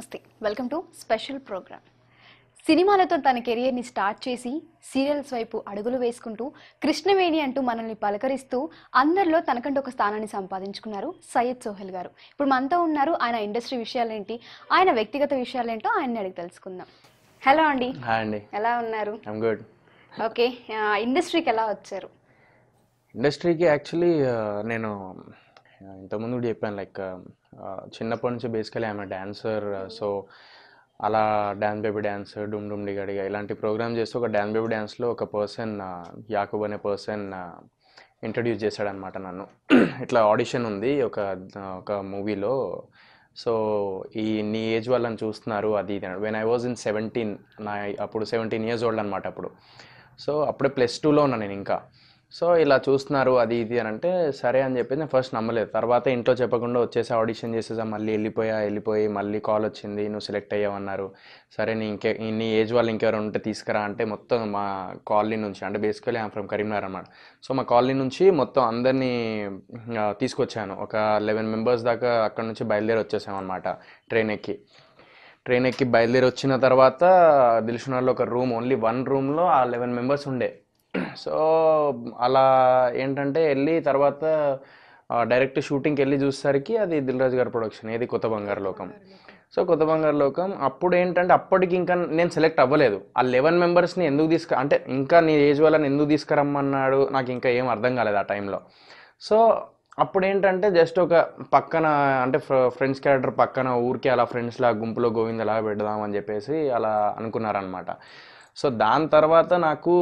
నమస్తే welcome to special programme సినిమాలతో తన కెరియర్ని స్టార్ట్ చేసి సీరియల్స్ వైపు అడుగులు వేసుకుంటూ కృష్ణవేణి అంటూ మనల్ని పలకరిస్తూ అందరిలో తనకంటూ ఒక స్థానాన్ని సంపాదించుకున్నారు సయ్యద్ సోహెల్ గారు ఇప్పుడు మనతో ఉన్నారు ఆయన ఇండస్ట్రీ విషయాలేంటి ఆయన వ్యక్తిగత విషయాలేంటో ఆయన్ని అడిగి తెలుసుకుందాం హలో అండి అండి ఎలా ఉన్నారు గుడ్ ఓకే ఇండస్ట్రీకి ఎలా వచ్చారు ఇండస్ట్రీకి యాక్చువల్లీ నేను ఇంతకుముందు చెప్పాను లైక్ చిన్నప్పటి నుంచి బేసికలీ ఆమె డ్యాన్సర్ సో అలా డ్యాన్స్ బేబీ డ్యాన్స్ డుమ్ డుమ్ డిగడిగా ఇలాంటి ప్రోగ్రామ్ చేస్తూ ఒక డ్యాన్స్ బేబీ డ్యాన్స్లో ఒక పర్సన్ యాకూబ్ అనే పర్సన్ ఇంట్రడ్యూస్ చేశాడనమాట నన్ను ఇట్లా ఆడిషన్ ఉంది ఒక ఒక మూవీలో సో ఈ నీ ఏజ్ వాళ్ళని చూస్తున్నారు అది ఇది when I was in seventeen నా అప్పుడు సెవెంటీన్ ఇయర్స్ ఓల్డ్ అనమాట అప్పుడు సో అప్పుడే ప్లస్ టూలో ఉన్నాను నేను ఇంకా సో ఇలా చూస్తున్నారు అది ఇది అని అంటే సరే అని చెప్పి నేను ఫస్ట్ నమ్మలేదు తర్వాత ఇంట్లో చెప్పకుండా వచ్చేసి ఆడిషన్ చేసేసా మళ్ళీ వెళ్ళిపోయా వెళ్ళిపోయి మళ్ళీ కాల్ వచ్చింది నువ్వు సెలెక్ట్ అయ్యావన్నారు సరే నీ ఇంకే నీ ఏజ్ వాళ్ళు ఇంకెవరు ఉంటే తీసుకురా అంటే మొత్తం మా కాలనీ నుంచి అంటే బేసికలీ ఐమ్ ఫ్రమ్ కరీంనగర్ అన్నమాట సో మా కాలనీ నుంచి మొత్తం అందరినీ తీసుకొచ్చాను ఒక లెవెన్ మెంబర్స్ దాకా అక్కడ నుంచి బయలుదేరి వచ్చేసామన్నమాట ట్రైన్ ఎక్కి ట్రైన్ ఎక్కి బయలుదేరి వచ్చిన తర్వాత దిల్సునాల్లో ఒక రూమ్ ఓన్లీ వన్ రూమ్లో ఆ లెవెన్ మెంబర్స్ ఉండే సో అలా ఏంటంటే వెళ్ళి తర్వాత డైరెక్ట్ షూటింగ్కి వెళ్ళి చూసేసరికి అది దిల్రాజు గారి ప్రొడక్షన్ ఏది కొత్త బంగారు లోకం సో కొత్త బంగారు లోకం అప్పుడు ఏంటంటే అప్పటికి ఇంకా నేను సెలెక్ట్ అవ్వలేదు ఆ లెవెన్ మెంబర్స్ని ఎందుకు తీసుకు అంటే ఇంకా నీ ఏజ్ వాళ్ళని ఎందుకు తీసుకురమ్మన్నాడు నాకు ఇంకా ఏం అర్థం కాలేదు ఆ టైంలో సో అప్పుడు ఏంటంటే జస్ట్ ఒక పక్కన అంటే ఫ్రెండ్స్ క్యారెక్టర్ పక్కన ఊరికే అలా ఫ్రెండ్స్లా గుంపులో గోవింద్ ఎలా పెడదామని చెప్పేసి అలా అనుకున్నారనమాట సో దాని తర్వాత నాకు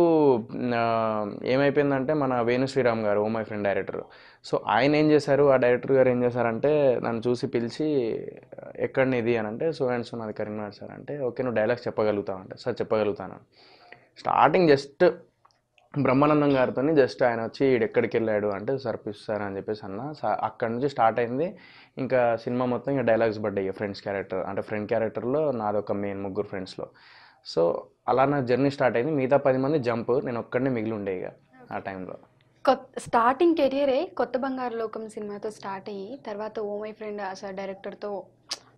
ఏమైపోయిందంటే మన Venu Sriram garu oh my friend director so ఆయన ఏం చేశారు ఆ డైరెక్టర్ గారు ఏం చేశారంటే నన్ను చూసి పిలిచి ఎక్కడ ఇది అని అంటే సో అండ్ సో నాది కరీంనగర్ సార్ అంటే ఓకే నువ్వు డైలాగ్స్ చెప్పగలుగుతావు అంటే సార్ చెప్పగలుగుతాను స్టార్టింగ్ జస్ట్ బ్రహ్మానందం గారితో జస్ట్ ఆయన వచ్చి ఎక్కడికి వెళ్ళాడు అంటే సార్ అని చెప్పేసి అన్న అక్కడ నుంచి స్టార్ట్ అయింది ఇంకా సినిమా మొత్తం ఇంకా డైలాగ్స్ పడ్డాయి ఫ్రెండ్స్ క్యారెక్టర్ అంటే ఫ్రెండ్ క్యారెక్టర్లో నాదొక మెయిన్ ముగ్గురు ఫ్రెండ్స్లో సో అలా నా జర్నీ స్టార్ట్ అయింది మిగతా పది మంది జంప్ నేను ఒక్కడనే మిగిలి ఉండే ఆ టైంలో కొత్త స్టార్టింగ్ కెరియరే కొత్త బంగారు లోకం సినిమాతో స్టార్ట్ అయ్యి తర్వాత ఓ మై ఫ్రెండ్ సార్ డైరెక్టర్తో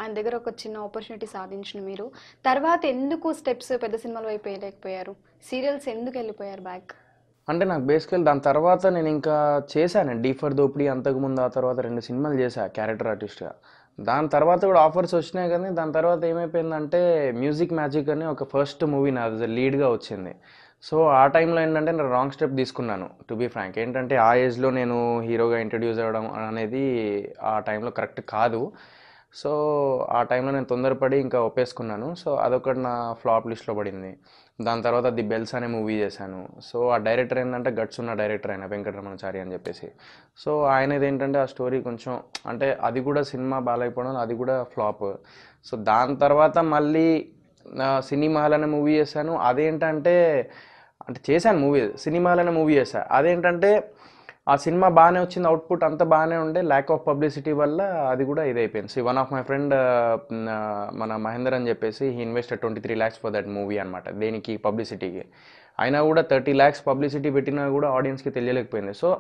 ఆయన దగ్గర ఒక చిన్న ఆపర్చునిటీ సాధించిన మీరు తర్వాత ఎందుకు స్టెప్స్ పెద్ద సినిమాలు వైపు వేయలేకపోయారు సీరియల్స్ ఎందుకు వెళ్ళిపోయారు బ్యాక్ అంటే నాకు బేసికల్ దాని తర్వాత నేను ఇంకా చేశాను డీఫర్ దోపిడి అంతకుముందు ఆ తర్వాత రెండు సినిమాలు చేశాను క్యారెక్టర్ ఆర్టిస్ట్గా దాని తర్వాత కూడా ఆఫర్స్ వచ్చినాయి కానీ దాని తర్వాత ఏమైపోయిందంటే మ్యూజిక్ మ్యాజిక్ అని ఒక ఫస్ట్ మూవీ నాది లీడ్గా వచ్చింది సో ఆ టైంలో ఏంటంటే నేను రాంగ్ స్టెప్ తీసుకున్నాను టు బీ ఫ్రాంక్ ఏంటంటే ఆ ఏజ్లో నేను హీరోగా ఇంట్రడ్యూస్ అవ్వడం అనేది ఆ టైంలో కరెక్ట్ కాదు సో ఆ టైంలో నేను తొందరపడి ఇంకా ఒప్పేసుకున్నాను సో అదొకటి నా ఫ్లాప్ లిస్ట్లో పడింది దాని తర్వాత ది బెల్స్ అనే మూవీ చేశాను సో ఆ డైరెక్టర్ ఏంటంటే గట్స్ ఉన్న డైరెక్టర్ ఆయన వెంకటరమణచారి అని చెప్పేసి సో ఆయన ఏంటంటే ఆ స్టోరీ కొంచెం అంటే అది కూడా సినిమా బాగాలేకపోవడం అది కూడా ఫ్లాప్ సో దాని తర్వాత మళ్ళీ సినిమాలు అనే మూవీ చేశాను అదేంటంటే అంటే చేశాను మూవీ సినిమాలు అనే మూవీ చేశాను అదేంటంటే ఆ సినిమా బాగానే వచ్చింది అవుట్పుట్ అంతా బాగానే ఉండే ల్యాక్ ఆఫ్ పబ్లిసిటీ వల్ల అది కూడా ఇదైపోయింది so one of my friend మన మహేందర్ అని చెప్పేసి he invest twenty three lakhs for that movie అనమాట దేనికి పబ్లిసిటీకి అయినా కూడా థర్టీ ల్యాక్స్ పబ్లిసిటీ పెట్టినా కూడా ఆడియన్స్కి తెలియలేకపోయింది సో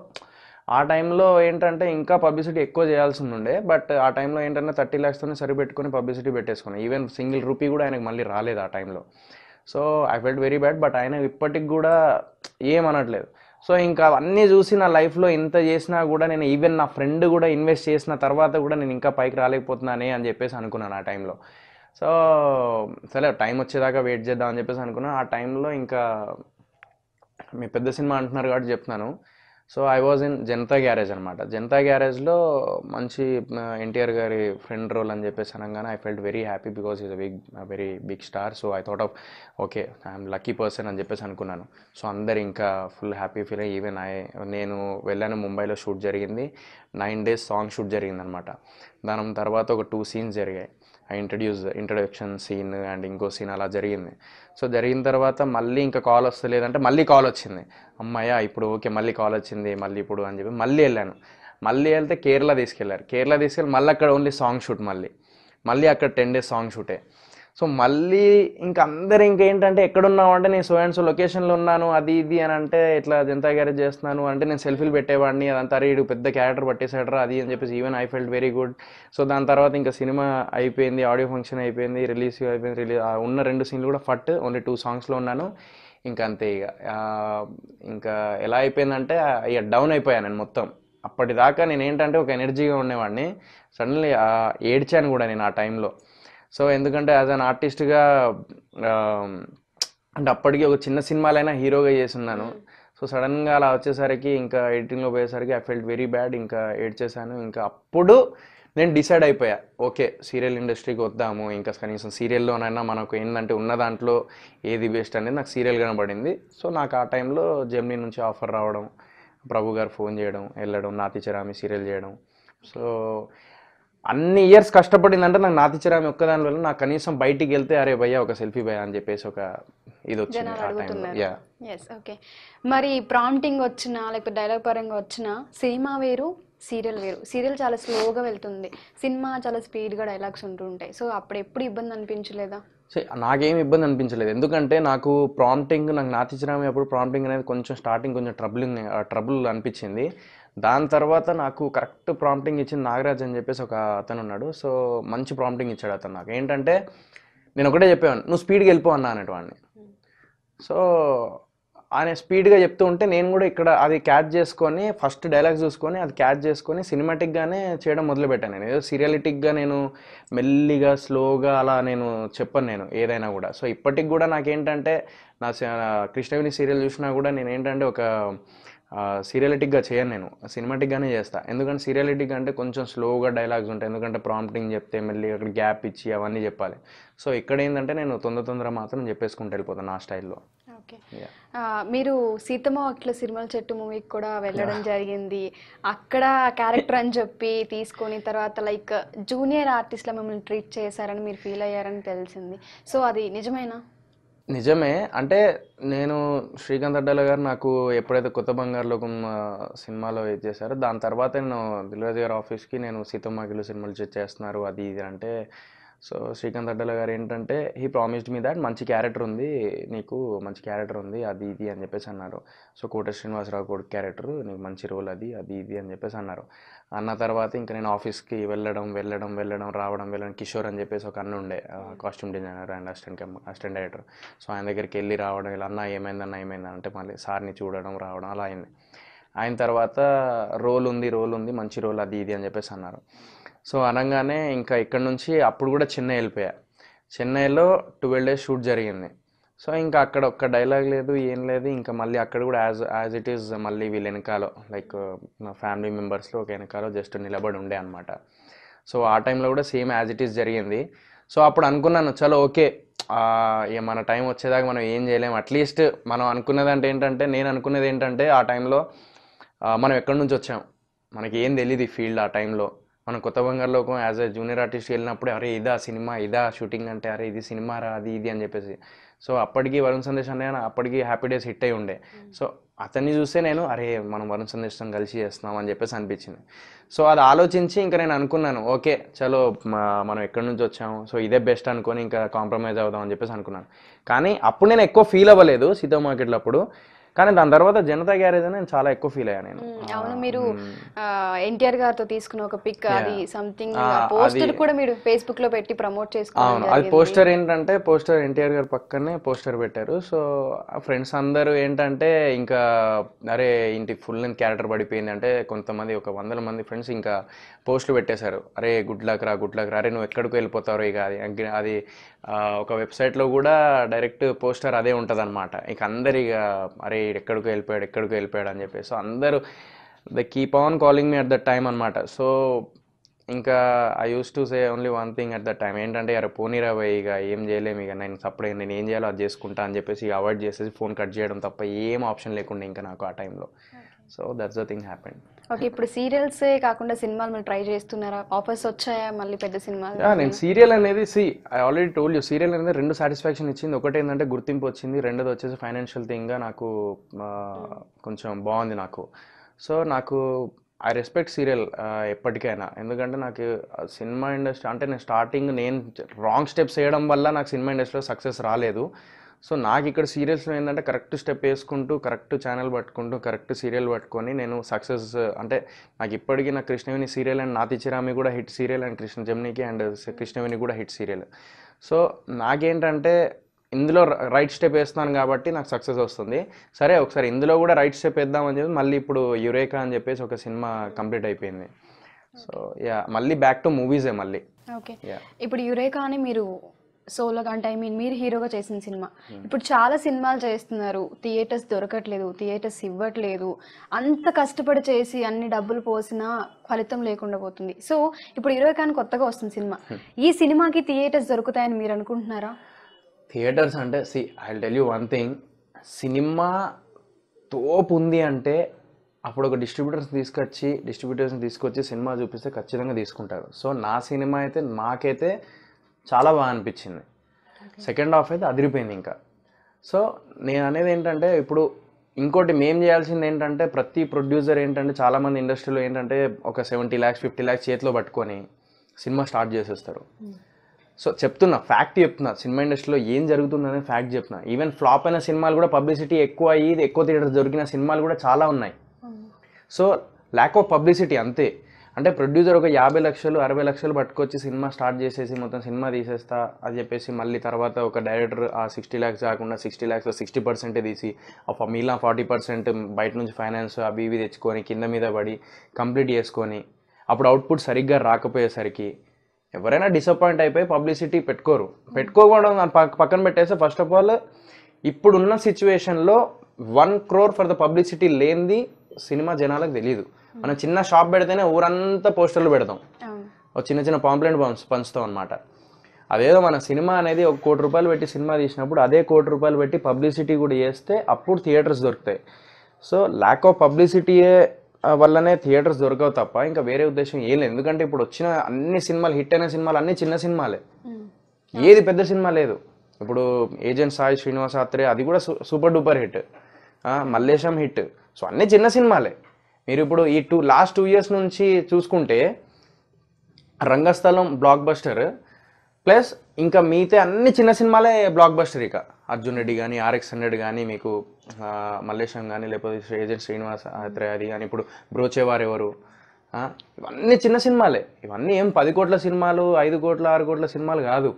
ఆ టైంలో ఏంటంటే ఇంకా పబ్లిసిటీ ఎక్కువ చేయాల్సి ఉండే బట్ ఆ టైంలో ఏంటంటే థర్టీ ల్యాక్స్తోనే సరిపెట్టుకొని పబ్లిసిటీ పెట్టేసుకున్నాను ఈవెన్ సింగిల్ రూపీ కూడా ఆయనకు మళ్ళీ రాలేదు ఆ టైంలో so I felt very bad but ఆయన ఇప్పటికి కూడా ఏమనట్లేదు సో ఇంకా అవన్నీ చూసి నా లైఫ్లో ఇంత చేసినా కూడా నేను ఈవెన్ నా ఫ్రెండ్ కూడా ఇన్వెస్ట్ చేసిన తర్వాత కూడా నేను ఇంకా పైకి రాలేకపోతున్నానే అని చెప్పేసి అనుకున్నాను ఆ టైంలో సో సరే టైం వచ్చేదాకా వెయిట్ చేద్దాం అని చెప్పేసి అనుకున్నాను ఆ టైంలో ఇంకా మీ పెద్ద సినిమా అంటున్నారు కాబట్టి చెప్తున్నాను so I was in Janatha Garage అనమాట జనతా గ్యారేజ్లో మంచి ఎన్టీఆర్ గారి ఫ్రెండ్ రోల్ అని చెప్పేసి అనగానే I felt very happy because is a big very big star so I thought of okay I'm lucky person అని చెప్పేసి అనుకున్నాను సో అందరు ఇంకా ఫుల్ హ్యాపీ ఫీల్ అయ్యి ఈవెన్ ఐ నేను వెళ్ళాను ముంబైలో షూట్ జరిగింది నైన్ డేస్ సాంగ్ షూట్ జరిగింది అనమాట దాని తర్వాత ఒక టూ సీన్స్ జరిగాయి ఇంట్రడ్యూస్ ఇంట్రడక్షన్ సీన్ అండ్ ఇంకో సీన్ అలా జరిగింది సో జరిగిన తర్వాత మళ్ళీ ఇంకా కాల్ వస్తలేదంటే మళ్ళీ కాల్ వచ్చింది అమ్మాయ్యా ఇప్పుడు ఓకే మళ్ళీ కాల్ వచ్చింది మళ్ళీ ఇప్పుడు అని చెప్పి మళ్ళీ వెళ్ళాను మళ్ళీ వెళ్తే కేరళ తీసుకెళ్ళారు కేరళ తీసుకెళ్ళి మళ్ళీ అక్కడ ఓన్లీ సాంగ్ షూట్ మళ్ళీ మళ్ళీ అక్కడ టెన్ డేస్ సాంగ్ షూటే సో మళ్ళీ ఇంక అందరు ఇంకేంటంటే ఎక్కడున్నావు అంటే నేను సో అండ్ సో లొకేషన్లో ఉన్నాను అది ఇది అని అంటే ఇట్లా జనతా గ్యారేజ్ చేస్తున్నాను అంటే నేను సెల్ఫీలు పెట్టేవాడిని అదంతా వీడు పెద్ద క్యారెక్టర్ పట్టేసాడరా అది అని చెప్పేసి even I felt very good so దాని తర్వాత ఇంకా సినిమా అయిపోయింది ఆడియో ఫంక్షన్ అయిపోయింది రిలీజ్ అయిపోయింది రిలీజ్ ఉన్న రెండు సీన్లు కూడా ఫట్ ఓన్లీ టూ సాంగ్స్లో ఉన్నాను ఇంకా అంతే ఇక ఇంకా ఎలా అయిపోయిందంటే ఇక డౌన్ అయిపోయాను నేను మొత్తం అప్పటిదాకా నేను ఏంటంటే ఒక ఎనర్జీగా ఉండేవాడిని సడన్లీ ఏడ్చాను కూడా నేను ఆ టైంలో సో ఎందుకంటే యాజ్ అన్ ఆర్టిస్ట్గా అంటే అప్పటికి ఒక చిన్న సినిమాలైనా హీరోగా ఉన్నాను hmm. సో సడన్గా అలా వచ్చేసరికి ఇంకా ఎడిటింగ్లో పోయేసరికి ఐ ఫెల్ట్ వెరీ బ్యాడ్ ఇంకా ఏడ్చేసాను ఇంకా అప్పుడు నేను డిసైడ్ అయిపోయా ఓకే సీరియల్ ఇండస్ట్రీకి వద్దాము ఇంకా కనీసం సీరియల్లోనైనా మనకు ఏంటంటే ఉన్న దాంట్లో ఏది బెస్ట్ అనేది నాకు సీరియల్ కనబడింది సో నాకు ఆ టైంలో జెమ్నీ నుంచి ఆఫర్ రావడం ప్రభు గారు ఫోన్ చేయడం వెళ్ళడం నాతిచరామి సీరియల్ చేయడం సో అన్ని ఇయర్స్ కష్టపడిందంటే నాకు ఒక్క ఒక్కదాని వల్ల నాకు కనీసం బయటికి వెళ్తే అరే భయ్య ఒక సెల్ఫీ భయ అని చెప్పేసి ఒక ఇది వచ్చింది ఎస్ ఓకే మరి ప్రాంప్టింగ్ వచ్చిన లేకపోతే డైలాగ్ పరంగా వచ్చిన సినిమా వేరు సీరియల్ వేరు సీరియల్ చాలా స్లోగా వెళ్తుంది సినిమా చాలా స్పీడ్గా డైలాగ్స్ ఉంటుంటాయి సో అప్పుడు ఎప్పుడు ఇబ్బంది అనిపించలేదా సో నాకేం ఇబ్బంది అనిపించలేదు ఎందుకంటే నాకు ప్రాంప్టింగ్ నాకు నాతిచరామి అప్పుడు ప్రాంప్టింగ్ అనేది కొంచెం స్టార్టింగ్ కొంచెం ట్రబుల్ ట్రబుల్ అనిపించింది దాని తర్వాత నాకు కరెక్ట్ ప్రాంప్టింగ్ ఇచ్చింది నాగరాజ్ అని చెప్పేసి ఒక అతను ఉన్నాడు సో మంచి ప్రాంప్టింగ్ ఇచ్చాడు అతను నాకు ఏంటంటే నేను ఒకటే చెప్పేవాడిని నువ్వు స్పీడ్గా వెళ్ళిపో అన్నా వాడిని సో ఆయన స్పీడ్గా చెప్తూ ఉంటే నేను కూడా ఇక్కడ అది క్యాచ్ చేసుకొని ఫస్ట్ డైలాగ్స్ చూసుకొని అది క్యాచ్ చేసుకొని సినిమాటిక్గానే చేయడం మొదలుపెట్టాను నేను ఏదో సీరియాలిటిక్గా నేను మెల్లిగా స్లోగా అలా నేను చెప్పను నేను ఏదైనా కూడా సో ఇప్పటికి కూడా నాకేంటంటే నా కృష్ణవేణి సీరియల్ చూసినా కూడా నేను ఏంటంటే ఒక సీరియలిటిక్గా చేయను నేను సినిమాటిక్గానే చేస్తా ఎందుకంటే సీరియలిటిక్ అంటే కొంచెం స్లోగా డైలాగ్స్ ఉంటాయి ఎందుకంటే ప్రాంప్టింగ్ చెప్తే మళ్ళీ అక్కడ గ్యాప్ ఇచ్చి అవన్నీ చెప్పాలి సో ఇక్కడ ఏంటంటే నేను తొందర తొందర మాత్రం చెప్పేసుకుంటూ వెళ్ళిపోతాను నా స్టైల్లో ఓకే మీరు సీతమ్మ అట్ల సిరిమల చెట్టు మూవీకి కూడా వెళ్ళడం జరిగింది అక్కడ క్యారెక్టర్ అని చెప్పి తీసుకొని తర్వాత లైక్ జూనియర్ ఆర్టిస్ట్లో మిమ్మల్ని ట్రీట్ చేశారని మీరు ఫీల్ అయ్యారని తెలిసింది సో అది నిజమేనా నిజమే అంటే నేను శ్రీకాంత్ అడ్డాల గారు నాకు ఎప్పుడైతే కొత్త బంగారు లోకం సినిమాలో ఇది చేశారో దాని తర్వాత నేను దిల్రాజు గారి ఆఫీస్కి నేను సీతమ్మ గిలు సినిమాలు చేస్తున్నారు అది ఇది అంటే సో శ్రీకాంత్ అడ్డల గారు ఏంటంటే హీ ప్రామిస్డ్ మీ దాట్ మంచి క్యారెక్టర్ ఉంది నీకు మంచి క్యారెక్టర్ ఉంది అది ఇది అని చెప్పేసి అన్నారు సో కోట శ్రీనివాసరావు కొడుకు క్యారెక్టర్ నీకు మంచి రోల్ అది అది ఇది అని చెప్పేసి అన్నారు అన్న తర్వాత ఇంకా నేను ఆఫీస్కి వెళ్ళడం వెళ్ళడం వెళ్ళడం రావడం వెళ్ళడం కిషోర్ అని చెప్పేసి ఒక అన్న ఉండే costume designer and assistant assistant director so ఆయన దగ్గరికి వెళ్ళి రావడం ఇలా అన్న అన్న ఏమైంది అంటే మళ్ళీ సార్ని చూడడం రావడం అలా అయింది ఆయన తర్వాత రోల్ ఉంది రోల్ ఉంది మంచి రోల్ అది ఇది అని చెప్పేసి అన్నారు సో అనగానే ఇంకా ఇక్కడ నుంచి అప్పుడు కూడా చెన్నై వెళ్ళిపోయా చెన్నైలో ట్వెల్వ్ డేస్ షూట్ జరిగింది సో ఇంకా అక్కడ ఒక్క డైలాగ్ లేదు ఏం లేదు ఇంకా మళ్ళీ అక్కడ కూడా యాజ్ యాజ్ ఇట్ ఈస్ మళ్ళీ వీళ్ళ వెనకాలో లైక్ నా ఫ్యామిలీ మెంబర్స్లో ఒక వెనకాలో జస్ట్ నిలబడి ఉండే అనమాట సో ఆ టైంలో కూడా సేమ్ యాజ్ ఇట్ ఈజ్ జరిగింది సో అప్పుడు అనుకున్నాను చలో ఓకే ఇక మన టైం వచ్చేదాకా మనం ఏం చేయలేము అట్లీస్ట్ మనం అనుకున్నదంటే ఏంటంటే నేను అనుకున్నది ఏంటంటే ఆ టైంలో మనం ఎక్కడి నుంచి వచ్చాం మనకి ఏం తెలియదు ఈ ఫీల్డ్ ఆ టైంలో మనం Kotha Bangarulokam as a junior artist వెళ్ళినప్పుడు అరే ఇదా సినిమా ఇదా షూటింగ్ అంటే అరే ఇది సినిమా రా అది ఇది అని చెప్పేసి సో అప్పటికి వరుణ్ సందేశ్ అనే అప్పటికి హ్యాపీ డేస్ హిట్ అయి ఉండే సో అతన్ని చూస్తే నేను అరే మనం వరుణ్ సందేశ్తో కలిసి చేస్తున్నాం అని చెప్పేసి అనిపించింది సో అది ఆలోచించి ఇంకా నేను అనుకున్నాను ఓకే చలో మనం ఎక్కడి నుంచి వచ్చాము సో ఇదే బెస్ట్ అనుకొని ఇంకా కాంప్రమైజ్ అవుదాం అని చెప్పేసి అనుకున్నాను కానీ అప్పుడు నేను ఎక్కువ ఫీల్ అవ్వలేదు సీతా మార్కెట్లో అప్పుడు కానీ దాని తర్వాత జనతా గ్యారేజ్ అని నేను చాలా ఎక్కువ ఫీల్ అయ్యాను నేను అవును మీరు ఎన్టీఆర్ గారితో తీసుకున్న ఒక పిక్ అది సంథింగ్ పోస్టర్ కూడా మీరు ఫేస్బుక్ లో పెట్టి ప్రమోట్ చేసుకున్నాను అది పోస్టర్ ఏంటంటే పోస్టర్ ఎన్టీఆర్ గారి పక్కనే పోస్టర్ పెట్టారు సో ఫ్రెండ్స్ అందరూ ఏంటంటే ఇంకా అరే ఇంటి ఫుల్ అండ్ క్యారెక్టర్ పడిపోయింది అంటే కొంతమంది ఒక వందల మంది ఫ్రెండ్స్ ఇంకా పోస్టులు పెట్టేశారు అరే గుడ్ లక్ రా గుడ్ లక్ రా అరే నువ్వు ఎక్కడికి వెళ్ళిపోతారో ఇక అది అది ఒక వెబ్సైట్లో కూడా డైరెక్ట్ పోస్టర్ అదే ఉంటుంది అనమాట ఇక అందరు ఇక అరే ఎక్కడికి వెళ్ళిపోయాడు ఎక్కడికి వెళ్ళిపోయాడు అని చెప్పేసి సో అందరూ the keep on calling me at the time అనమాట సో ఇంకా I use to say only one thing at the time ఏంటంటే అరే పోనీరా పోయి ఇక ఏం చేయలేము ఇక నేను సపరేట్ నేను ఏం చేయాలో అది చేసుకుంటా అని చెప్పేసి అవాయిడ్ చేసేసి ఫోన్ కట్ చేయడం తప్ప ఏం ఆప్షన్ లేకుండా ఇంకా నాకు ఆ టైంలో so that's the thing happen okay ఇప్పుడు సీరియల్స్ కాకుండా సినిమాలు మీరు ట్రై చేస్తున్నారా ఆఫర్స్ వచ్చాయా మళ్ళీ పెద్ద సినిమాలు నేను సీరియల్ అనేది see I already told you serial అనేది రెండు సాటిస్ఫాక్షన్ ఇచ్చింది ఒకటి ఏంటంటే గుర్తింపు వచ్చింది రెండోది వచ్చేసి ఫైనాన్షియల్ థింగ్గా నాకు కొంచెం బాగుంది నాకు సో నాకు ఐ రెస్పెక్ట్ సీరియల్ ఎప్పటికైనా ఎందుకంటే నాకు సినిమా ఇండస్ట్రీ అంటే నేను స్టార్టింగ్ నేను రాంగ్ స్టెప్స్ వేయడం వల్ల నాకు సినిమా ఇండస్ట్రీలో సక్సెస్ రాలేదు సో నాకు ఇక్కడ సీరియల్స్లో ఏంటంటే కరెక్ట్ స్టెప్ వేసుకుంటూ కరెక్ట్ ఛానల్ పట్టుకుంటూ కరెక్ట్ సీరియల్ పట్టుకొని నేను సక్సెస్ అంటే నాకు ఇప్పటికీ నా కృష్ణవేణి సీరియల్ అండ్ నాతిచిరామి కూడా హిట్ సీరియల్ అండ్ కృష్ణ జమ్నికి అండ్ కృష్ణవేణి కూడా హిట్ సీరియల్ సో నాకేంటంటే ఇందులో రైట్ స్టెప్ వేస్తాను కాబట్టి నాకు సక్సెస్ వస్తుంది సరే ఒకసారి ఇందులో కూడా రైట్ స్టెప్ వేద్దామని చెప్పి మళ్ళీ ఇప్పుడు యురేకా అని చెప్పేసి ఒక సినిమా కంప్లీట్ అయిపోయింది సో యా మళ్ళీ బ్యాక్ టు మూవీసే మళ్ళీ ఓకే ఇప్పుడు యురేకా అని మీరు సోలో అంటే ఐ మీన్ మీరు హీరోగా చేసిన సినిమా hmm. ఇప్పుడు చాలా సినిమాలు చేస్తున్నారు థియేటర్స్ దొరకట్లేదు థియేటర్స్ ఇవ్వట్లేదు అంత కష్టపడి చేసి అన్ని డబ్బులు పోసినా ఫలితం లేకుండా పోతుంది సో ఇప్పుడు ఇరవై కానీ కొత్తగా వస్తుంది సినిమా hmm. ఈ సినిమాకి థియేటర్స్ దొరుకుతాయని మీరు అనుకుంటున్నారా థియేటర్స్ అంటే see I tell you one thing cinema తోపు ఉంది అంటే అప్పుడు ఒక డిస్ట్రిబ్యూటర్స్ తీసుకొచ్చి డిస్ట్రిబ్యూటర్స్ని తీసుకొచ్చి సినిమా చూపిస్తే ఖచ్చితంగా తీసుకుంటారు సో నా సినిమా అయితే మాకైతే చాలా బాగా అనిపించింది సెకండ్ హాఫ్ అయితే అదిరిపోయింది ఇంకా సో నేను అనేది ఏంటంటే ఇప్పుడు ఇంకోటి మేం చేయాల్సింది ఏంటంటే ప్రతి ప్రొడ్యూసర్ ఏంటంటే చాలామంది ఇండస్ట్రీలో ఏంటంటే ఒక సెవెంటీ ల్యాక్స్ ఫిఫ్టీ ల్యాక్స్ చేతిలో పట్టుకొని సినిమా స్టార్ట్ చేసేస్తారు సో hmm. చెప్తున్నా ఫ్యాక్ట్ చెప్తున్నా సినిమా ఇండస్ట్రీలో ఏం జరుగుతుందనే ఫ్యాక్ట్ చెప్తున్నా ఈవెన్ ఫ్లాప్ అయిన సినిమాలు కూడా పబ్లిసిటీ ఎక్కువ అయ్యి ఎక్కువ థియేటర్స్ దొరికిన సినిమాలు కూడా చాలా ఉన్నాయి సో ల్యాక్ ఆఫ్ పబ్లిసిటీ అంతే అంటే ప్రొడ్యూసర్ ఒక యాభై లక్షలు అరవై లక్షలు పట్టుకొచ్చి సినిమా స్టార్ట్ చేసేసి మొత్తం సినిమా తీసేస్తా అని చెప్పేసి మళ్ళీ తర్వాత ఒక డైరెక్టర్ ఆ సిక్స్టీ ల్యాక్స్ కాకుండా సిక్స్టీ ల్యాక్స్లో సిక్స్టీ పర్సెంట్ తీసి ఆ మిగిలిన ఫార్టీ పర్సెంట్ బయట నుంచి ఫైనాన్స్ అవి ఇవి తెచ్చుకొని కింద మీద పడి కంప్లీట్ చేసుకొని అప్పుడు అవుట్పుట్ సరిగ్గా రాకపోయేసరికి ఎవరైనా డిసప్పాయింట్ అయిపోయి పబ్లిసిటీ పెట్టుకోరు పెట్టుకోకూడదు పక్కన పెట్టేస్తే ఫస్ట్ ఆఫ్ ఆల్ ఇప్పుడున్న సిచ్యువేషన్లో one crore for the publicity లేనిది సినిమా జనాలకు తెలియదు Hmm. మనం చిన్న షాప్ పెడితేనే ఊరంతా పోస్టర్లు పెడతాం చిన్న చిన్న పాంప్లెంట్ పంచుతాం అనమాట అదేదో మన సినిమా అనేది ఒక కోటి రూపాయలు పెట్టి సినిమా తీసినప్పుడు అదే కోటి రూపాయలు పెట్టి పబ్లిసిటీ కూడా చేస్తే అప్పుడు థియేటర్స్ దొరుకుతాయి సో ల్యాక్ ఆఫ్ పబ్లిసిటీయే వల్లనే థియేటర్స్ దొరకవు తప్ప ఇంకా వేరే ఉద్దేశం ఏం లేదు ఎందుకంటే ఇప్పుడు వచ్చిన అన్ని సినిమాలు హిట్ అయిన సినిమాలు అన్ని చిన్న సినిమాలే hmm. ఏది పెద్ద సినిమా లేదు ఇప్పుడు ఏజెంట్ సాయి శ్రీనివాస్ అత్రే అది కూడా super duper hit Mallesham hit so అన్ని చిన్న సినిమాలే మీరు ఇప్పుడు ఈ టూ లాస్ట్ టూ ఇయర్స్ నుంచి చూసుకుంటే రంగస్థలం బ్లాక్ బస్టర్ ప్లస్ ఇంకా మీతే అన్ని చిన్న సినిమాలే బ్లాక్ బస్టర్ ఇక అర్జున్ రెడ్డి కానీ ఆర్ఎక్స్ హండ్రెడ్ కానీ మీకు మల్లేశం కానీ లేకపోతే ఏజెంట్ శ్రీనివాస్ అది కానీ ఇప్పుడు బ్రోచేవారెవరు ఎవరు ఇవన్నీ చిన్న సినిమాలే ఇవన్నీ ఏం పది కోట్ల సినిమాలు ఐదు కోట్ల ఆరు కోట్ల సినిమాలు కాదు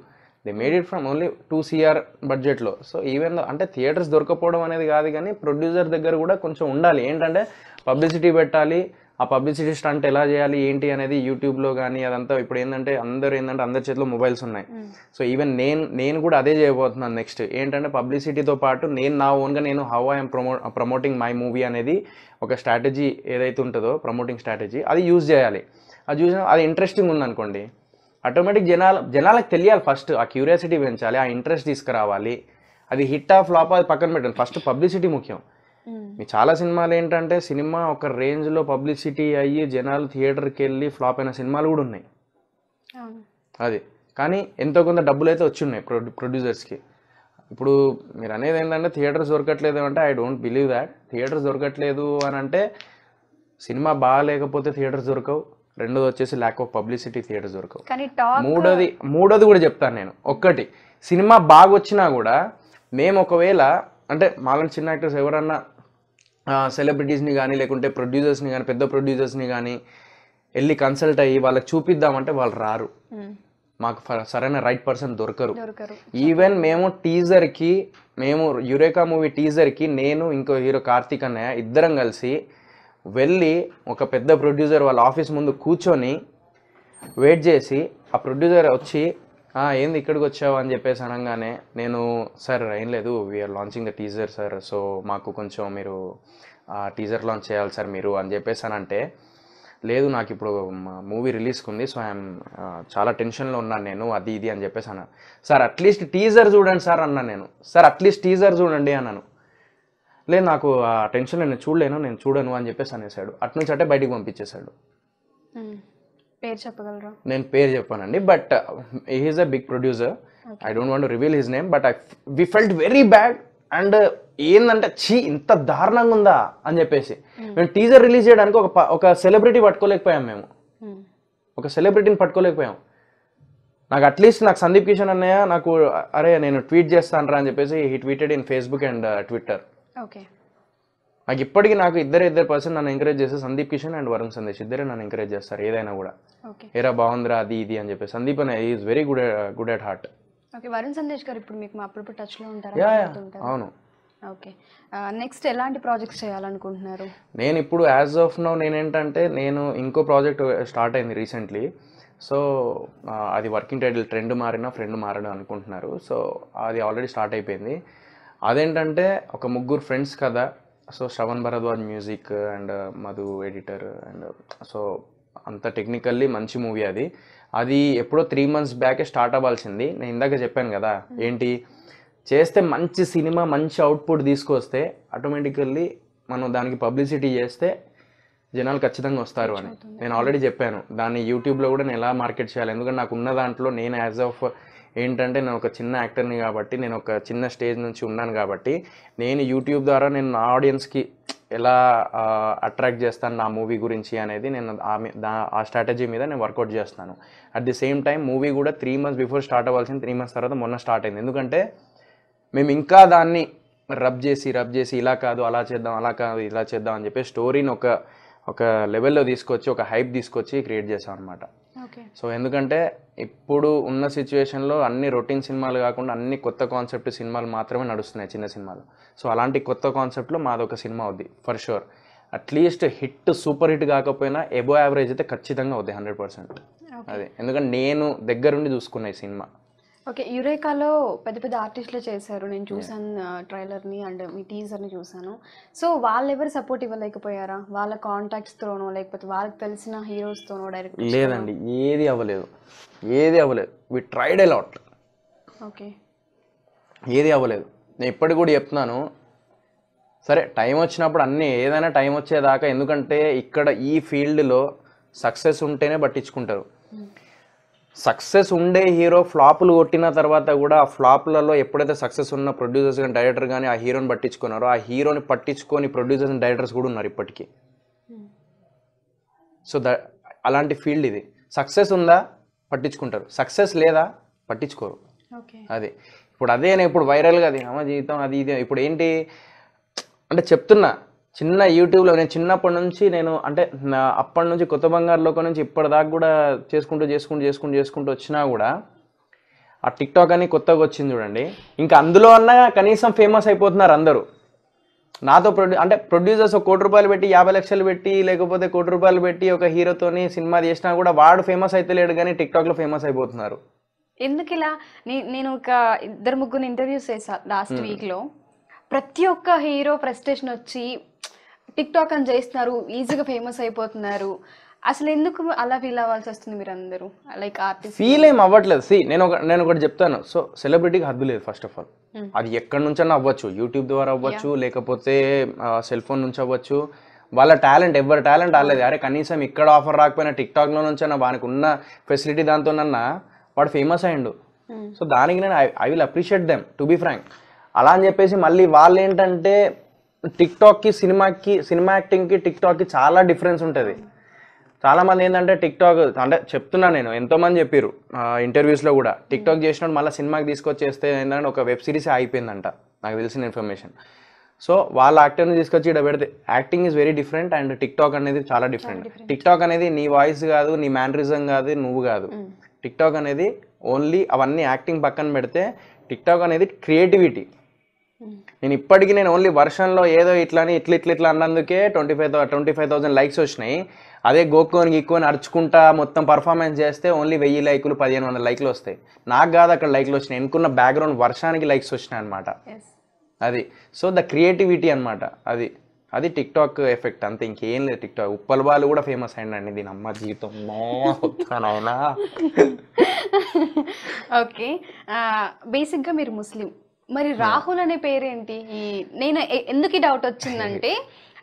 they made it from only two CR బడ్జెట్లో సో ఈవెన్ అంటే థియేటర్స్ దొరకపోవడం అనేది కాదు కానీ ప్రొడ్యూసర్ దగ్గర కూడా కొంచెం ఉండాలి ఏంటంటే పబ్లిసిటీ పెట్టాలి ఆ పబ్లిసిటీ స్టంట్ ఎలా చేయాలి ఏంటి అనేది యూట్యూబ్లో కానీ అదంతా ఇప్పుడు ఏంటంటే అందరూ ఏంటంటే అందరి చేతిలో మొబైల్స్ ఉన్నాయి సో hmm. ఈవెన్ నేను నేను కూడా అదే చేయబోతున్నాను నెక్స్ట్ ఏంటంటే పబ్లిసిటీతో పాటు నేను నా ఓన్గా నేను how I'm promo promoting my movie అనేది ఒక స్ట్రాటజీ ఏదైతే ఉంటుందో ప్రమోటింగ్ స్ట్రాటజీ అది యూజ్ చేయాలి అది చూసిన అది ఇంట్రెస్టింగ్ ఉందనుకోండి ఆటోమేటిక్ జనాల జనాలకు తెలియాలి ఫస్ట్ ఆ క్యూరియాసిటీ పెంచాలి ఆ ఇంట్రెస్ట్ తీసుకురావాలి అది హిట్ ఆ ఫ్లాప్ అది పక్కన పెట్టండి ఫస్ట్ పబ్లిసిటీ ముఖ్యం మీ చాలా సినిమాలు ఏంటంటే సినిమా ఒక రేంజ్లో పబ్లిసిటీ అయ్యి జనాలు థియేటర్కి వెళ్ళి ఫ్లాప్ అయిన సినిమాలు కూడా ఉన్నాయి అది కానీ ఎంతో కొంత డబ్బులు అయితే వచ్చిన్నాయి ప్రొ ప్రొడ్యూసర్స్కి ఇప్పుడు మీరు అనేది ఏంటంటే థియేటర్స్ దొరకట్లేదు అంటే I don't believe that theatres దొరకట్లేదు అని అంటే సినిమా బాగాలేకపోతే థియేటర్స్ దొరకవు రెండోది వచ్చేసి ల్యాక్ ఆఫ్ పబ్లిసిటీ థియేటర్ వరకు మూడోది మూడోది కూడా చెప్తాను నేను ఒక్కటి సినిమా బాగా వచ్చినా కూడా మేము ఒకవేళ అంటే మాలాంటి చిన్న యాక్టర్స్ ఎవరన్నా సెలబ్రిటీస్ని కానీ లేకుంటే ప్రొడ్యూసర్స్ని కానీ పెద్ద ప్రొడ్యూసర్స్ని కానీ వెళ్ళి కన్సల్ట్ అయ్యి వాళ్ళకి చూపిద్దామంటే వాళ్ళు రారు మాకు సరైన రైట్ పర్సన్ దొరకరు ఈవెన్ మేము టీజర్కి మేము యురేకా మూవీ టీజర్కి నేను ఇంకో హీరో కార్తీక్ అన్నయ్య ఇద్దరం కలిసి వెళ్ళి ఒక పెద్ద ప్రొడ్యూసర్ వాళ్ళ ఆఫీస్ ముందు కూర్చొని వెయిట్ చేసి ఆ ప్రొడ్యూసర్ వచ్చి ఏంది ఇక్కడికి వచ్చావు అని చెప్పేసి అనగానే నేను సార్ ఏం లేదు we're launching the teaser sir so మాకు కొంచెం మీరు టీజర్ లాంచ్ చేయాలి సార్ మీరు అని చెప్పేసి అని అంటే లేదు నాకు ఇప్పుడు మూవీ రిలీజ్కి ఉంది సో ఐఎమ్ చాలా టెన్షన్లో ఉన్నాను నేను అది ఇది అని చెప్పేసి అన్నాను సార్ అట్లీస్ట్ టీజర్ చూడండి సార్ అన్నాను నేను సార్ అట్లీస్ట్ టీజర్ చూడండి అన్నాను లేదు నాకు ఆ టెన్షన్ నేను చూడలేను నేను చూడను అని చెప్పేసి అనేసాడు అట్నుంచి అంటే బయటికి పంపించేశాడు పేరు చెప్పగలరా నేను పేరు చెప్పానండి but he's a big producer I don't want reveal his name but I we felt very bad and ఏందంటే చీ ఇంత దారుణంగా ఉందా అని చెప్పేసి మేము టీజర్ రిలీజ్ చేయడానికి ఒక ఒక సెలబ్రిటీ పట్టుకోలేకపోయాం మేము ఒక సెలబ్రిటీని పట్టుకోలేకపోయాం నాకు అట్లీస్ట్ నాకు సందీప్ కిషన్ అన్నయ్య నాకు అరే నేను ట్వీట్ చేస్తాను రా అని చెప్పేసి he tweeted in Facebook and Twitter okay నాకు ఇప్పటికీ నాకు ఇద్దరు ఇద్దరు పర్సన్ నన్ను ఎంకరేజ్ చేస్తే సందీప్ కిషన్ అండ్ వరుణ్ సందేశ్ ఇద్దరే నన్ను ఎంకరేజ్ చేస్తారు ఏదైనా కూడా ఏరా బాగుందిరా అది ఇది అని చెప్పి సందీప్ అనే is very good good at heart okay Varun Sandesh garu ఇప్పుడు మీకు అప్పుడప్పుడు లో ఉంటారు అవును ఓకే నెక్స్ట్ ఎలాంటి ప్రాజెక్ట్స్ చేయాలనుకుంటున్నారు నేను ఇప్పుడు యాజ్ ఆఫ్ నౌ నేనేంటంటే నేను ఇంకో ప్రాజెక్ట్ స్టార్ట్ అయింది రీసెంట్లీ సో అది వర్కింగ్ టైటిల్ ట్రెండ్ మారినా ఫ్రెండ్ మారడం అనుకుంటున్నారు సో అది ఆల్రెడీ స్టార్ట్ అయిపోయింది అదేంటంటే ఒక ముగ్గురు ఫ్రెండ్స్ కదా so Shravan Bharadwaj music and Madhu editor and so అంత టెక్నికల్లీ మంచి మూవీ అది అది ఎప్పుడో త్రీ మంత్స్ బ్యాకే స్టార్ట్ అవ్వాల్సింది నేను ఇందాక చెప్పాను కదా hmm. ఏంటి చేస్తే మంచి సినిమా మంచి అవుట్పుట్ తీసుకొస్తే ఆటోమేటికల్లీ మనం దానికి పబ్లిసిటీ చేస్తే జనాలు ఖచ్చితంగా వస్తారు అని నేను ఆల్రెడీ చెప్పాను దాన్ని యూట్యూబ్లో కూడా నేను ఎలా మార్కెట్ చేయాలి ఎందుకంటే నాకు ఉన్న దాంట్లో నేను యాజ్ ఆఫ్ ఏంటంటే నేను ఒక చిన్న యాక్టర్ని కాబట్టి నేను ఒక చిన్న స్టేజ్ నుంచి ఉన్నాను కాబట్టి నేను యూట్యూబ్ ద్వారా నేను నా ఆడియన్స్కి ఎలా అట్రాక్ట్ చేస్తాను నా మూవీ గురించి అనేది నేను ఆ స్ట్రాటజీ మీద నేను వర్కౌట్ చేస్తాను at the same time movie కూడా త్రీ మంత్స్ బిఫోర్ స్టార్ట్ అవ్వాల్సింది త్రీ మంత్స్ తర్వాత మొన్న స్టార్ట్ అయింది ఎందుకంటే మేము ఇంకా దాన్ని రబ్ చేసి రబ్ చేసి ఇలా కాదు అలా చేద్దాం అలా కాదు ఇలా చేద్దాం అని చెప్పి స్టోరీని ఒక ఒక లెవెల్లో తీసుకొచ్చి ఒక హైప్ తీసుకొచ్చి క్రియేట్ చేసాం అనమాట సో ఎందుకంటే ఇప్పుడు ఉన్న సిచ్యువేషన్లో అన్ని రొటీన్ సినిమాలు కాకుండా అన్ని కొత్త కాన్సెప్ట్ సినిమాలు మాత్రమే నడుస్తున్నాయి చిన్న సినిమాలు సో అలాంటి కొత్త కాన్సెప్ట్లో మాదొక సినిమా అవుద్ది for sure at least hit super hit కాకపోయినా ఎబో యావరేజ్ అయితే ఖచ్చితంగా అవుద్ది హండ్రెడ్ పర్సెంట్ అదే ఎందుకంటే నేను దగ్గరుండి చూసుకున్నాయి ఈ సినిమా ఓకే యురేకాలో పెద్ద పెద్ద ఆర్టిస్టులు చేశారు నేను చూసాను ట్రైలర్ని అండ్ మీ టీజర్ని చూసాను సో వాళ్ళు ఎవరు సపోర్ట్ ఇవ్వలేకపోయారా వాళ్ళ కాంటాక్ట్స్తోనో లేకపోతే వాళ్ళకి తెలిసిన హీరోస్తోనో డైరెక్ట్ లేదండి ఏది అవ్వలేదు ఏది అవ్వలేదు వి ట్రైడ్ అలాట్ ఓకే ఏది అవ్వలేదు నేను ఇప్పటికి కూడా చెప్తున్నాను సరే టైం వచ్చినప్పుడు అన్నీ ఏదైనా టైం వచ్చేదాకా ఎందుకంటే ఇక్కడ ఈ ఫీల్డ్లో సక్సెస్ ఉంటేనే పట్టించుకుంటారు hmm. సక్సెస్ ఉండే హీరో ఫ్లాపులు కొట్టిన తర్వాత కూడా ఆ ఫ్లాప్లలో ఎప్పుడైతే సక్సెస్ ఉన్న ప్రొడ్యూసర్స్ కానీ డైరెక్టర్ కానీ ఆ హీరోని పట్టించుకున్నారో ఆ హీరోని పట్టించుకొని ప్రొడ్యూసర్స్ డైరెక్టర్స్ కూడా ఉన్నారు ఇప్పటికీ సో ద అలాంటి ఫీల్డ్ ఇది సక్సెస్ ఉందా పట్టించుకుంటారు సక్సెస్ లేదా పట్టించుకోరు అదే ఇప్పుడు అదే ఇప్పుడు వైరల్గా అది అమ్మ జీవితం అది ఇది ఇప్పుడు ఏంటి అంటే చెప్తున్నా చిన్న యూట్యూబ్లో నేను చిన్నప్పటి నుంచి నేను అంటే అప్పటి నుంచి కొత్త బంగారులోకి నుంచి ఇప్పటిదాకా కూడా చేసుకుంటూ చేసుకుంటూ చేసుకుంటూ చేసుకుంటూ వచ్చినా కూడా ఆ టిక్టాక్ అని కొత్తగా వచ్చింది చూడండి ఇంకా అందులో అన్నా కనీసం ఫేమస్ అయిపోతున్నారు అందరూ నాతో ప్రొడ్యూ అంటే ప్రొడ్యూసర్స్ ఒక కోటి రూపాయలు పెట్టి యాభై లక్షలు పెట్టి లేకపోతే కోటి రూపాయలు పెట్టి ఒక హీరోతోని సినిమా చేసినా కూడా వాడు ఫేమస్ అయితే లేడు కానీ టిక్టాక్లో ఫేమస్ అయిపోతున్నారు ఎందుకు ఇలా నేను ఒక ఇద్దరు ముగ్గురు ఇంటర్వ్యూస్ చేశా లాస్ట్ వీక్లో ప్రతి ఒక్క హీరో ప్రెస్టేషన్ వచ్చి టిక్ టాక్ అని చేస్తున్నారు ఈజీగా ఫేమస్ అయిపోతున్నారు అసలు ఎందుకు అలా ఫీల్ అవ్వాల్సి వస్తుంది మీరు అందరూ లైక్ ఆర్టిస్ట్ ఫీల్ ఏం అవ్వట్లేదు సి నేను ఒక నేను ఒకటి చెప్తాను సో సెలబ్రిటీకి హద్దు లేదు ఫస్ట్ ఆఫ్ ఆల్ అది ఎక్కడి నుంచైనా అవ్వచ్చు యూట్యూబ్ ద్వారా అవ్వచ్చు లేకపోతే సెల్ ఫోన్ నుంచి అవ్వచ్చు వాళ్ళ టాలెంట్ ఎవరి టాలెంట్ అవ్వలేదు అరే కనీసం ఇక్కడ ఆఫర్ రాకపోయినా టిక్ టాక్లో నుంచైనా వానికి ఉన్న ఫెసిలిటీ దాంతోనన్నా వాడు ఫేమస్ అయ్యిండు సో hmm. దానికి నేను I will appreciate them to be frank అలా అని చెప్పేసి మళ్ళీ వాళ్ళు ఏంటంటే టిక్ టాక్కి సినిమాకి సినిమా యాక్టింగ్కి టిక్ టాక్కి చాలా డిఫరెన్స్ ఉంటుంది చాలామంది ఏంటంటే టిక్ టాక్ అంటే చెప్తున్నా నేను ఎంతోమంది చెప్పారు ఇంటర్వ్యూస్లో కూడా టిక్ టాక్ చేసినప్పుడు మళ్ళీ సినిమాకి తీసుకొచ్చేస్తే ఏంటంటే ఒక వెబ్ సిరీస్ అయిపోయిందంట నాకు తెలిసిన ఇన్ఫర్మేషన్ సో వాళ్ళ యాక్టర్ని తీసుకొచ్చి ఇక్కడ పెడితే acting is very different and TikTok అనేది చాలా డిఫరెంట్ టిక్ టాక్ అనేది నీ వాయిస్ కాదు నీ మ్యానరిజం కాదు నువ్వు కాదు టిక్ టాక్ అనేది ఓన్లీ అవన్నీ యాక్టింగ్ పక్కన పెడితే టిక్ టాక్ అనేది క్రియేటివిటీ Hmm. నేను ఇప్పటికీ నేను ఓన్లీ వర్షన్లో ఏదో ఇట్లా అని ఇట్లా ఇట్లా ఇట్లా అన్నందుకే twenty five twenty five thousand likes వచ్చినాయి అదే గోకోని గీక్కోని అరుచుకుంటా మొత్తం పర్ఫార్మెన్స్ చేస్తే ఓన్లీ వెయ్యి లైకులు పదిహేను వందల లైక్లు వస్తాయి నాకు కాదు అక్కడ లైక్లు వచ్చినాయి ఎన్నుకున్న బ్యాక్గ్రౌండ్ వర్షానికి లైక్స్ వచ్చినాయి అనమాట అది సో ద క్రియేటివిటీ అనమాట అది అది టిక్ టాక్ ఎఫెక్ట్ అంతే ఇంకేం లేదు టిక్ టాక్ ఉప్పల్ కూడా ఫేమస్ అయ్యండి దీని అమ్మ జీవితం ఓకే బేసిక్గా మీరు ముస్లిం మరి రాహుల్ అనే పేరేంటి ఈ నేను ఎందుకు డౌట్ వచ్చిందంటే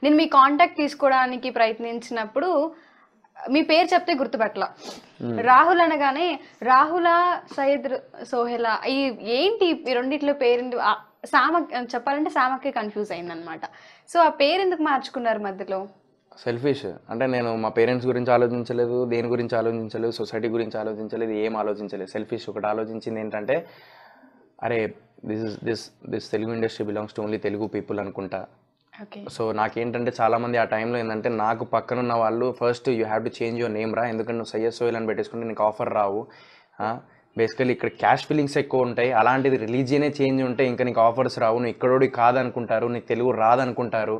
నేను మీ కాంటాక్ట్ తీసుకోవడానికి ప్రయత్నించినప్పుడు మీ పేరు చెప్తే గుర్తుపెట్టల hmm. రాహుల్ అనగానే రాహుల సయద్ సోహెల సోహెలా ఈ ఏంటి ఈ రెండిట్లో పేరెంట్ సామ చెప్పాలంటే సామకే కన్ఫ్యూజ్ అయిందనమాట సో ఆ పేరు ఎందుకు మార్చుకున్నారు మధ్యలో సెల్ఫిష్ అంటే నేను మా పేరెంట్స్ గురించి ఆలోచించలేదు దేని గురించి ఆలోచించలేదు సొసైటీ గురించి ఆలోచించలేదు ఏం ఆలోచించలేదు సెల్ఫిష్ ఒకటి ఆలోచించింది ఏంటంటే అరే this is this this Telugu industry belongs to only Telugu people అనుకుంటా సో నాకేంటంటే చాలామంది ఆ టైంలో ఏంటంటే నాకు పక్కన ఉన్న వాళ్ళు first you have to change your name రా ఎందుకంటే నువ్వు సయ్యస్ సోయిల్ అని పెట్టేసుకుంటే నీకు ఆఫర్ రావు బేసికలీ ఇక్కడ క్యాష్ ఫీలింగ్స్ ఎక్కువ ఉంటాయి అలాంటిది రిలీజియనే చేంజ్ ఉంటే ఇంకా నీకు ఆఫర్స్ రావు నువ్వు ఇక్కడోడి కాదనుకుంటారు నీకు తెలుగు రాదనుకుంటారు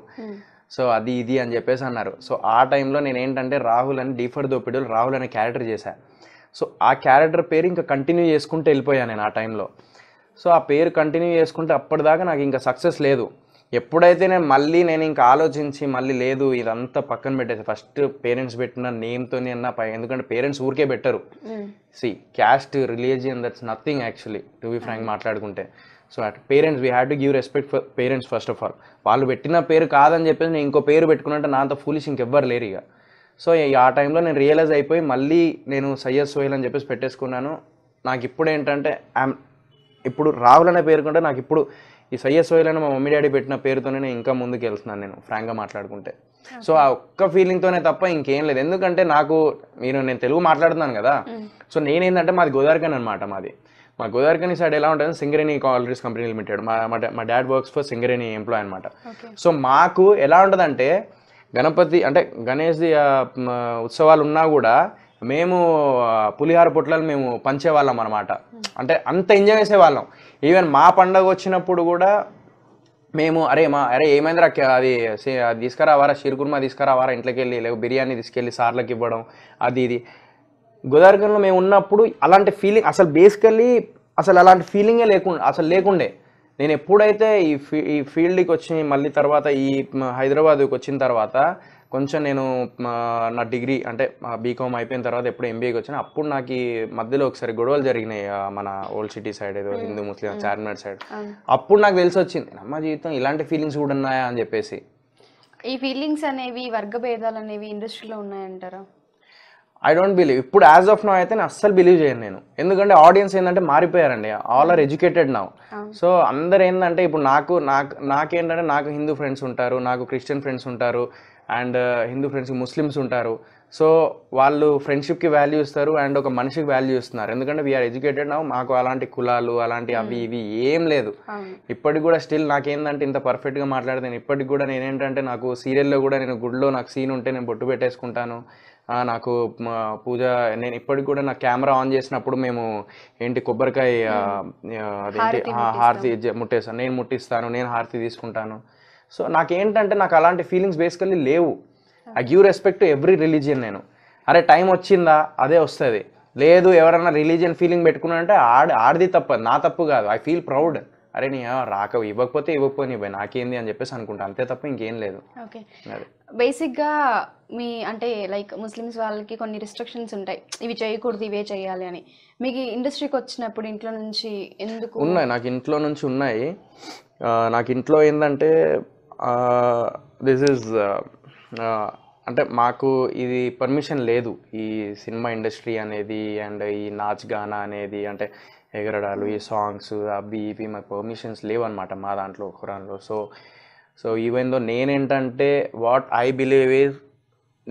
సో hmm. అది ఇది అని చెప్పేసి అన్నారు సో ఆ టైంలో నేను ఏంటంటే రాహుల్ అని డీఫర్ దోపిడులు రాహుల్ అనే క్యారెక్టర్ చేశాను సో ఆ క్యారెక్టర్ పేరు ఇంకా కంటిన్యూ చేసుకుంటూ వెళ్ళిపోయాను నేను ఆ టైంలో సో ఆ పేరు కంటిన్యూ చేసుకుంటే అప్పటిదాకా నాకు ఇంకా సక్సెస్ లేదు ఎప్పుడైతే నేను మళ్ళీ నేను ఇంకా ఆలోచించి మళ్ళీ లేదు ఇదంతా పక్కన పెట్టేసి ఫస్ట్ పేరెంట్స్ పెట్టిన నేమ్తో అన్న ఎందుకంటే పేరెంట్స్ ఊరికే పెట్టరు see caste religion that's nothing actually to be frank మాట్లాడుకుంటే so at parents we had to give respect for parents first of all వాళ్ళు పెట్టిన పేరు కాదని చెప్పేసి నేను ఇంకో పేరు పెట్టుకున్నట్టు నా అంత ఫూలిష్ ఇంకెవ్వరు లేరు ఇక సో ఆ టైంలో నేను రియలైజ్ అయిపోయి మళ్ళీ నేను సయ్యద్ సోహిల్ అని చెప్పేసి పెట్టేసుకున్నాను నాకు ఇప్పుడు ఏంటంటే ఐఎమ్ ఇప్పుడు రాహుల్ అనే పేరుకుంటే నాకు ఇప్పుడు ఈ సయ్య అని మా మమ్మీ డాడీ పెట్టిన పేరుతోనే నేను ఇంకా ముందుకు వెళ్తున్నాను నేను ఫ్రాంక్గా మాట్లాడుకుంటే సో ఆ ఒక్క ఫీలింగ్తోనే తప్ప ఇంకేం లేదు ఎందుకంటే నాకు మీరు నేను తెలుగు మాట్లాడుతున్నాను కదా సో నేనేంటంటే మాది గోదావరికని అనమాట మాది మా గోదావరికని సైడ్ ఎలా ఉంటుంది సింగరేణి కాలరీస్ కంపెనీ లిమిటెడ్ మా మా dad works for Singareni employee అనమాట సో మాకు ఎలా ఉంటుందంటే గణపతి అంటే గణేష్ ఉత్సవాలు ఉన్నా కూడా మేము పులిహార పొట్లలు మేము పంచేవాళ్ళం అనమాట అంటే అంత ఎంజాయ్ చేసేవాళ్ళం ఈవెన్ మా పండగ వచ్చినప్పుడు కూడా మేము అరే మా అరే రా అది తీసుకురావారా షీర్కుర్మా తీసుకురావారా ఇంట్లోకి వెళ్ళి లేవు బిర్యానీ తీసుకెళ్ళి సార్లకి ఇవ్వడం అది ఇది గోదావరిలో మేము ఉన్నప్పుడు అలాంటి ఫీలింగ్ అసలు బేసికల్లీ అసలు అలాంటి ఫీలింగే లేకుండా అసలు లేకుండే నేను ఎప్పుడైతే ఈ ఫీ ఈ ఫీల్డ్కి వచ్చి మళ్ళీ తర్వాత ఈ హైదరాబాద్కి వచ్చిన తర్వాత కొంచెం నేను నా డిగ్రీ అంటే బీకామ్ అయిపోయిన తర్వాత ఎప్పుడు ఎంబీఏకి వచ్చాను అప్పుడు నాకు మధ్యలో ఒకసారి గొడవలు జరిగినాయి మన ఓల్డ్ సిటీ సైడ్ ఏదో హిందూ ముస్లిం చార్మినార్ సైడ్ అప్పుడు నాకు తెలిసి వచ్చింది నమ్మ జీవితం ఇలాంటి ఫీలింగ్స్ కూడా ఉన్నాయా అని చెప్పేసి ఈ ఫీలింగ్స్ అనేవి వర్గ భేదాలు అనేవి ఇండస్ట్రీలో ఉన్నాయంటారా ఐ డోంట్ బిలీవ్ ఇప్పుడు యాజ్ ఆఫ్ నో అయితే నేను అస్సలు బిలీవ్ చేయను నేను ఎందుకంటే ఆడియన్స్ ఏంటంటే మారిపోయారండి ఆల్ ఆర్ ఎడ్యుకేటెడ్ నా సో అందరు ఏంటంటే ఇప్పుడు నాకు నాకు నాకేంటంటే నాకు హిందూ ఫ్రెండ్స్ ఉంటారు నాకు క్రిస్టియన్ ఫ్రెండ్స్ ఉంటారు and uh, Hindu friends Muslims ఉంటారు సో వాళ్ళు ఫ్రెండ్షిప్కి వాల్యూ ఇస్తారు అండ్ ఒక మనిషికి వాల్యూ ఇస్తున్నారు ఎందుకంటే వీఆర్ ఎడ్యుకేటెడ్ నా మాకు అలాంటి కులాలు అలాంటి అవి hmm. ఇవి ఏం లేదు ఇప్పటికి కూడా స్టిల్ నాకేందంటే ఇంత పర్ఫెక్ట్గా మాట్లాడితే నేను ఇప్పటికి కూడా నేనేంటంటే నాకు సీరియల్లో కూడా నేను గుడ్లో నాకు సీన్ ఉంటే నేను బొట్టు పెట్టేసుకుంటాను నాకు పూజ నేను ఇప్పటికి కూడా నా కెమెరా ఆన్ చేసినప్పుడు మేము ఏంటి కొబ్బరికాయ hmm. అదేంటి హారతి ముట్టేస్తాను నేను ముట్టిస్తాను నేను హారతి తీసుకుంటాను సో నాకేంటంటే నాకు అలాంటి ఫీలింగ్స్ బేసికల్లీ లేవు I give respect to every religion నేను అరే టైం వచ్చిందా అదే వస్తుంది లేదు ఎవరైనా రిలీజియన్ ఫీలింగ్ పెట్టుకున్నారంటే ఆడి ఆడిది తప్ప నా తప్పు కాదు ఐ ఫీల్ ప్రౌడ్ అరే నీ రాక ఇవ్వకపోతే ఇవ్వకపోయి పోయి నాకేంది అని చెప్పేసి అనుకుంటా అంతే తప్ప ఇంకేం లేదు ఓకే బేసిక్గా మీ అంటే లైక్ ముస్లిమ్స్ వాళ్ళకి కొన్ని రిస్ట్రిక్షన్స్ ఉంటాయి ఇవి చేయకూడదు ఇవే చేయాలి అని మీకు ఇండస్ట్రీకి వచ్చినప్పుడు ఇంట్లో నుంచి ఎందుకు ఉన్నాయి నాకు ఇంట్లో నుంచి ఉన్నాయి నాకు ఇంట్లో ఏంటంటే దిస్ ఈజ్ uh, అంటే మాకు ఇది పర్మిషన్ లేదు ఈ సినిమా ఇండస్ట్రీ అనేది అండ్ ఈ నాచ్ గానా అనేది అంటే ఎగరడాలు ఈ సాంగ్స్ అవి ఇవి మాకు పర్మిషన్స్ లేవు అనమాట మా దాంట్లో ఖురాన్లో సో సో ఈవెన్ దో నేనేంటంటే వాట్ ఐ బిలీవ్ ఈజ్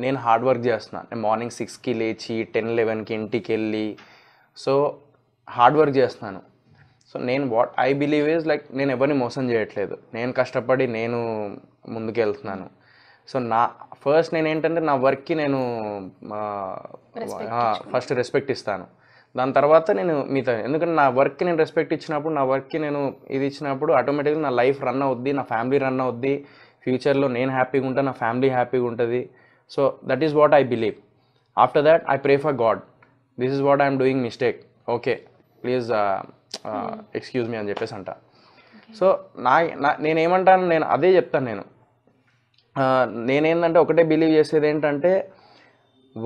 నేను హార్డ్ వర్క్ చేస్తున్నాను నేను మార్నింగ్ సిక్స్కి లేచి టెన్ లెవెన్కి ఇంటికి వెళ్ళి సో హార్డ్ వర్క్ చేస్తున్నాను సో నేను what I believe is like నేను ఎవరిని మోసం చేయట్లేదు నేను కష్టపడి నేను ముందుకెళ్తున్నాను సో నా ఫస్ట్ నేను ఏంటంటే నా వర్క్కి నేను ఫస్ట్ రెస్పెక్ట్ ఇస్తాను దాని తర్వాత నేను మీతో ఎందుకంటే నా వర్క్కి నేను రెస్పెక్ట్ ఇచ్చినప్పుడు నా వర్క్కి నేను ఇది ఇచ్చినప్పుడు ఆటోమేటిక్గా నా లైఫ్ రన్ అవుద్ది నా ఫ్యామిలీ రన్ అవుద్ది ఫ్యూచర్లో నేను హ్యాపీగా ఉంటాను నా ఫ్యామిలీ హ్యాపీగా ఉంటుంది so that is what I believe after that I pray for God this is what I'm doing mistake okay please excuse me hmm. అని చెప్పేసి అంట సో నా నేనేమంటాను నేను అదే చెప్తాను నేను నేనేంటంటే ఒకటే బిలీవ్ చేసేది ఏంటంటే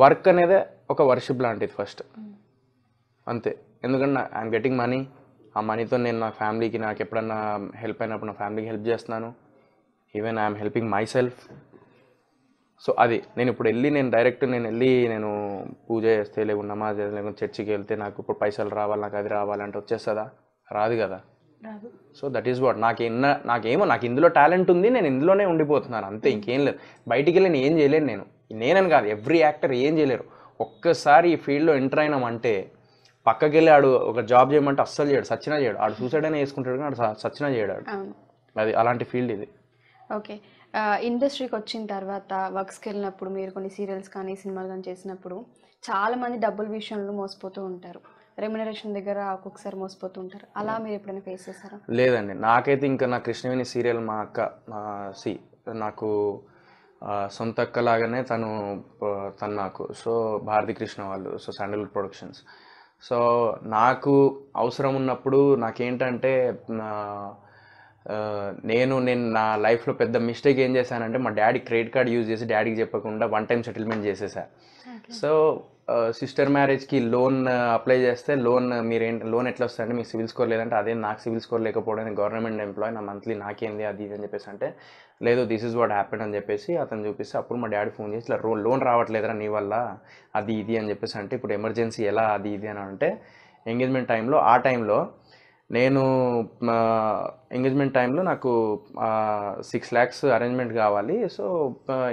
వర్క్ అనేది ఒక వర్షిప్ లాంటిది ఫస్ట్ hmm. అంతే ఎందుకంటే ఐఎమ్ గెటింగ్ మనీ ఆ మనీతో నేను నా ఫ్యామిలీకి నాకు ఎప్పుడన్నా హెల్ప్ అయినప్పుడు నా ఫ్యామిలీకి హెల్ప్ చేస్తున్నాను even I'm helping myself so అది నేను ఇప్పుడు వెళ్ళి నేను డైరెక్ట్ నేను వెళ్ళి నేను పూజ చేస్తే లేకుండా నమాజ్ లేకుండా చర్చికి వెళ్తే నాకు ఇప్పుడు పైసలు రావాలి నాకు అది రావాలంటే వచ్చేస్తుందా రాదు కదా సో దట్ ఈస్ వాట్ నాకు ఎన్న నాకేమో నాకు ఇందులో టాలెంట్ ఉంది నేను ఇందులోనే ఉండిపోతున్నాను అంతే hmm. ఇంకేం లేదు బయటికి వెళ్ళి ఏం చేయలేను నేను నేనని కాదు ఎవ్రీ యాక్టర్ ఏం చేయలేరు ఒక్కసారి ఈ ఫీల్డ్లో ఎంటర్ అయినామంటే పక్కకి వెళ్ళి ఆడు ఒక జాబ్ చేయమంటే అస్సలు చేయడు సచ్చినా చేయడు ఆడు సూసైడ్ అయినా వేసుకుంటాడు కానీ ఆడు సచ్చినా చేయడాడు అది అలాంటి ఫీల్డ్ ఇది ఓకే ఇండస్ట్రీకి వచ్చిన తర్వాత వర్క్స్కి వెళ్ళినప్పుడు మీరు కొన్ని సీరియల్స్ కానీ సినిమాలు కానీ చేసినప్పుడు చాలామంది డబ్బుల విషయంలో మోసపోతూ ఉంటారు రెమ్యునరేషన్ దగ్గర ఒక్కొక్కసారి మోసపోతూ ఉంటారు అలా మీరు ఎప్పుడైనా ఫేస్ చేస్తారా లేదండి నాకైతే ఇంకా నా కృష్ణవేణి సీరియల్ మా అక్క సి నాకు సొంత అక్కలాగానే తను తను నాకు సో భారతి కృష్ణ వాళ్ళు సో శాండల్వుడ్ ప్రొడక్షన్స్ సో నాకు అవసరం ఉన్నప్పుడు నాకేంటంటే నేను నేను నా లైఫ్లో పెద్ద మిస్టేక్ ఏం చేశానంటే మా డాడీ క్రెడిట్ కార్డ్ యూజ్ చేసి డాడీకి చెప్పకుండా వన్ టైం సెటిల్మెంట్ చేసేసా సో సిస్టర్ మ్యారేజ్కి లోన్ అప్లై చేస్తే లోన్ మీరేంటి లోన్ ఎట్లా వస్తుందంటే మీకు సివిల్ స్కోర్ లేదంటే అదే నాకు సివిల్ స్కోర్ లేకపోవడం గవర్నమెంట్ ఎంప్లాయీ నా మంత్లీ నాకేంది అది ఇది అని చెప్పేసి అంటే లేదు దిస్ ఇస్ వాట్ హ్యాపెన్ అని చెప్పేసి అతను చూపిస్తే అప్పుడు మా డాడీ ఫోన్ చేసి ఇలా లోన్ రావట్లేదురా నీ వల్ల అది ఇది అని చెప్పేసి అంటే ఇప్పుడు ఎమర్జెన్సీ ఎలా అది ఇది అని అంటే ఎంగేజ్మెంట్ టైంలో ఆ టైంలో నేను ఎంగేజ్మెంట్ టైంలో నాకు సిక్స్ ల్యాక్స్ అరేంజ్మెంట్ కావాలి సో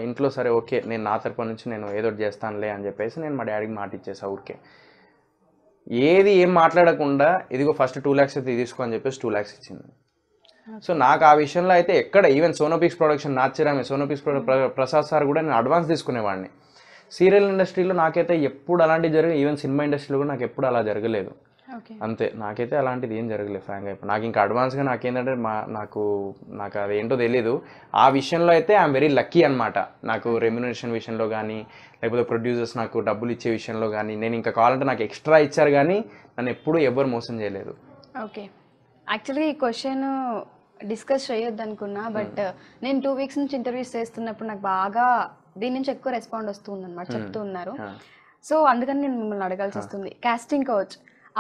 ఇంట్లో సరే ఓకే నేను నా తరపు నుంచి నేను ఏదో చేస్తానులే అని చెప్పేసి నేను మా డాడీకి మాట ఇచ్చేసా ఊరికే ఏది ఏం మాట్లాడకుండా ఇదిగో ఫస్ట్ టూ ల్యాక్స్ అయితే తీసుకో అని చెప్పేసి టూ ల్యాక్స్ ఇచ్చింది సో నాకు ఆ విషయంలో అయితే ఎక్కడ ఈవెన్ సోనోపిక్స్ ప్రొడక్షన్ నాచిరామే సోనోపిక్స్ ప్రసాద్ సార్ కూడా నేను అడ్వాన్స్ తీసుకునేవాడిని సీరియల్ ఇండస్ట్రీలో నాకైతే ఎప్పుడు అలాంటివి జరిగి ఈవెన్ సినిమా ఇండస్ట్రీలో కూడా నాకు ఎప్పుడు అలా జరగలేదు అంతే నాకైతే అలాంటిది ఏం జరగలేదు ఫ్రాంక్గా ఇప్పుడు నాకు ఇంకా అడ్వాన్స్గా నాకేంటంటే మా నాకు నాకు అది ఏంటో తెలియదు ఆ విషయంలో అయితే ఐఎమ్ వెరీ లక్కీ అనమాట నాకు రెమ్యునేషన్ hmm. విషయంలో కానీ లేకపోతే ప్రొడ్యూసర్స్ నాకు డబ్బులు ఇచ్చే విషయంలో కానీ నేను ఇంకా కావాలంటే నాకు ఎక్స్ట్రా ఇచ్చారు కానీ నన్ను ఎప్పుడూ ఎవరు మోసం చేయలేదు ఓకే యాక్చువల్గా ఈ క్వశ్చన్ డిస్కస్ చేయొద్దు అనుకున్నా బట్ hmm. నేను టూ వీక్స్ నుంచి ఇంటర్వ్యూస్ చేస్తున్నప్పుడు నాకు బాగా దీని నుంచి ఎక్కువ రెస్పాండ్ వస్తుంది అనమాట hmm. చెప్తూ ఉన్నారు సో అందుకని నేను మిమ్మల్ని అడగాల్సి వస్తుంది కాస్టింగ్ కోచ్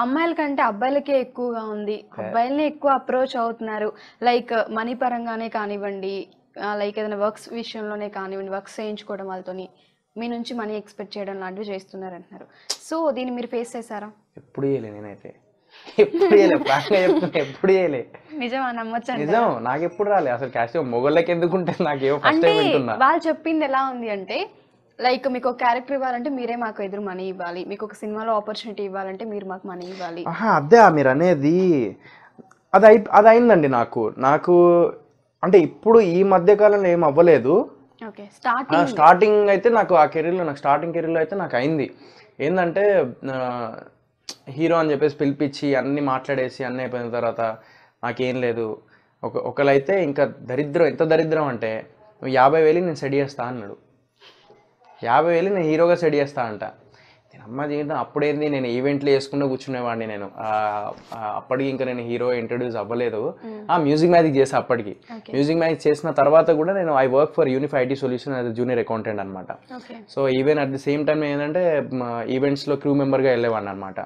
అమ్మాయిల కంటే అబ్బాయిలకే ఎక్కువగా ఉంది అబ్బాయిలనే ఎక్కువ అప్రోచ్ అవుతున్నారు లైక్ మనీ పరంగానే కానివ్వండి లైక్ ఏదైనా వర్క్స్ విషయంలోనే కానివ్వండి వర్క్స్ చేయించుకోవడం వాళ్ళతోని మీ నుంచి మనీ ఎక్స్పెక్ట్ చేయడం లాంటివి చేస్తున్నారు అంటున్నారు సో దీన్ని మీరు ఫేస్ చేశారా ఎప్పుడు చేయలే నేనైతే ఎప్పుడు నిజం నిజం నాకు ఎప్పుడు రాలే అసలు క్యాష్ ఎందుకు ఉంటుంది నాకు వాళ్ళు చెప్పింది ఎలా ఉంది అంటే లైక్ మీకు ఒక క్యారెక్టర్ ఇవ్వాలంటే మీరే మాకు ఎదురు మనీ ఇవ్వాలి మీకు ఒక సినిమాలో ఆపర్చునిటీ ఇవ్వాలంటే మీరు మాకు మనీ ఇవ్వాలి అదే మీరు అనేది అది అయి అది అయిందండి నాకు నాకు అంటే ఇప్పుడు ఈ మధ్య కాలంలో ఏం అవ్వలేదు స్టార్టింగ్ అయితే నాకు ఆ కెరీర్లో నాకు స్టార్టింగ్ కెరీర్లో అయితే నాకు అయింది ఏంటంటే హీరో అని చెప్పేసి పిలిపించి అన్ని మాట్లాడేసి అన్నీ అయిపోయిన తర్వాత నాకేం లేదు ఒక ఒకళ్ళైతే ఇంకా దరిద్రం ఎంత దరిద్రం అంటే యాభై వేలు నేను సెట్ చేస్తా అన్నాడు యాభై వేలు నేను హీరోగా సెట్ చేస్తా అంట నేను అమ్మ జీవితం అప్పుడేంది నేను ఈవెంట్లు చేసుకున్న కూర్చునేవాడిని నేను అప్పటికి ఇంకా నేను హీరో ఇంట్రడ్యూస్ అవ్వలేదు ఆ మ్యూజిక్ మ్యాజిక్ చేసా అప్పటికి మ్యూజిక్ మ్యాజిక్ చేసిన తర్వాత కూడా నేను I work for Unify Solution అది జూనియర్ అకౌంటెంట్ అనమాట so even at the same time ఏంటంటే ఈవెంట్స్లో క్రూ మెంబర్గా వెళ్ళేవాడిని అనమాట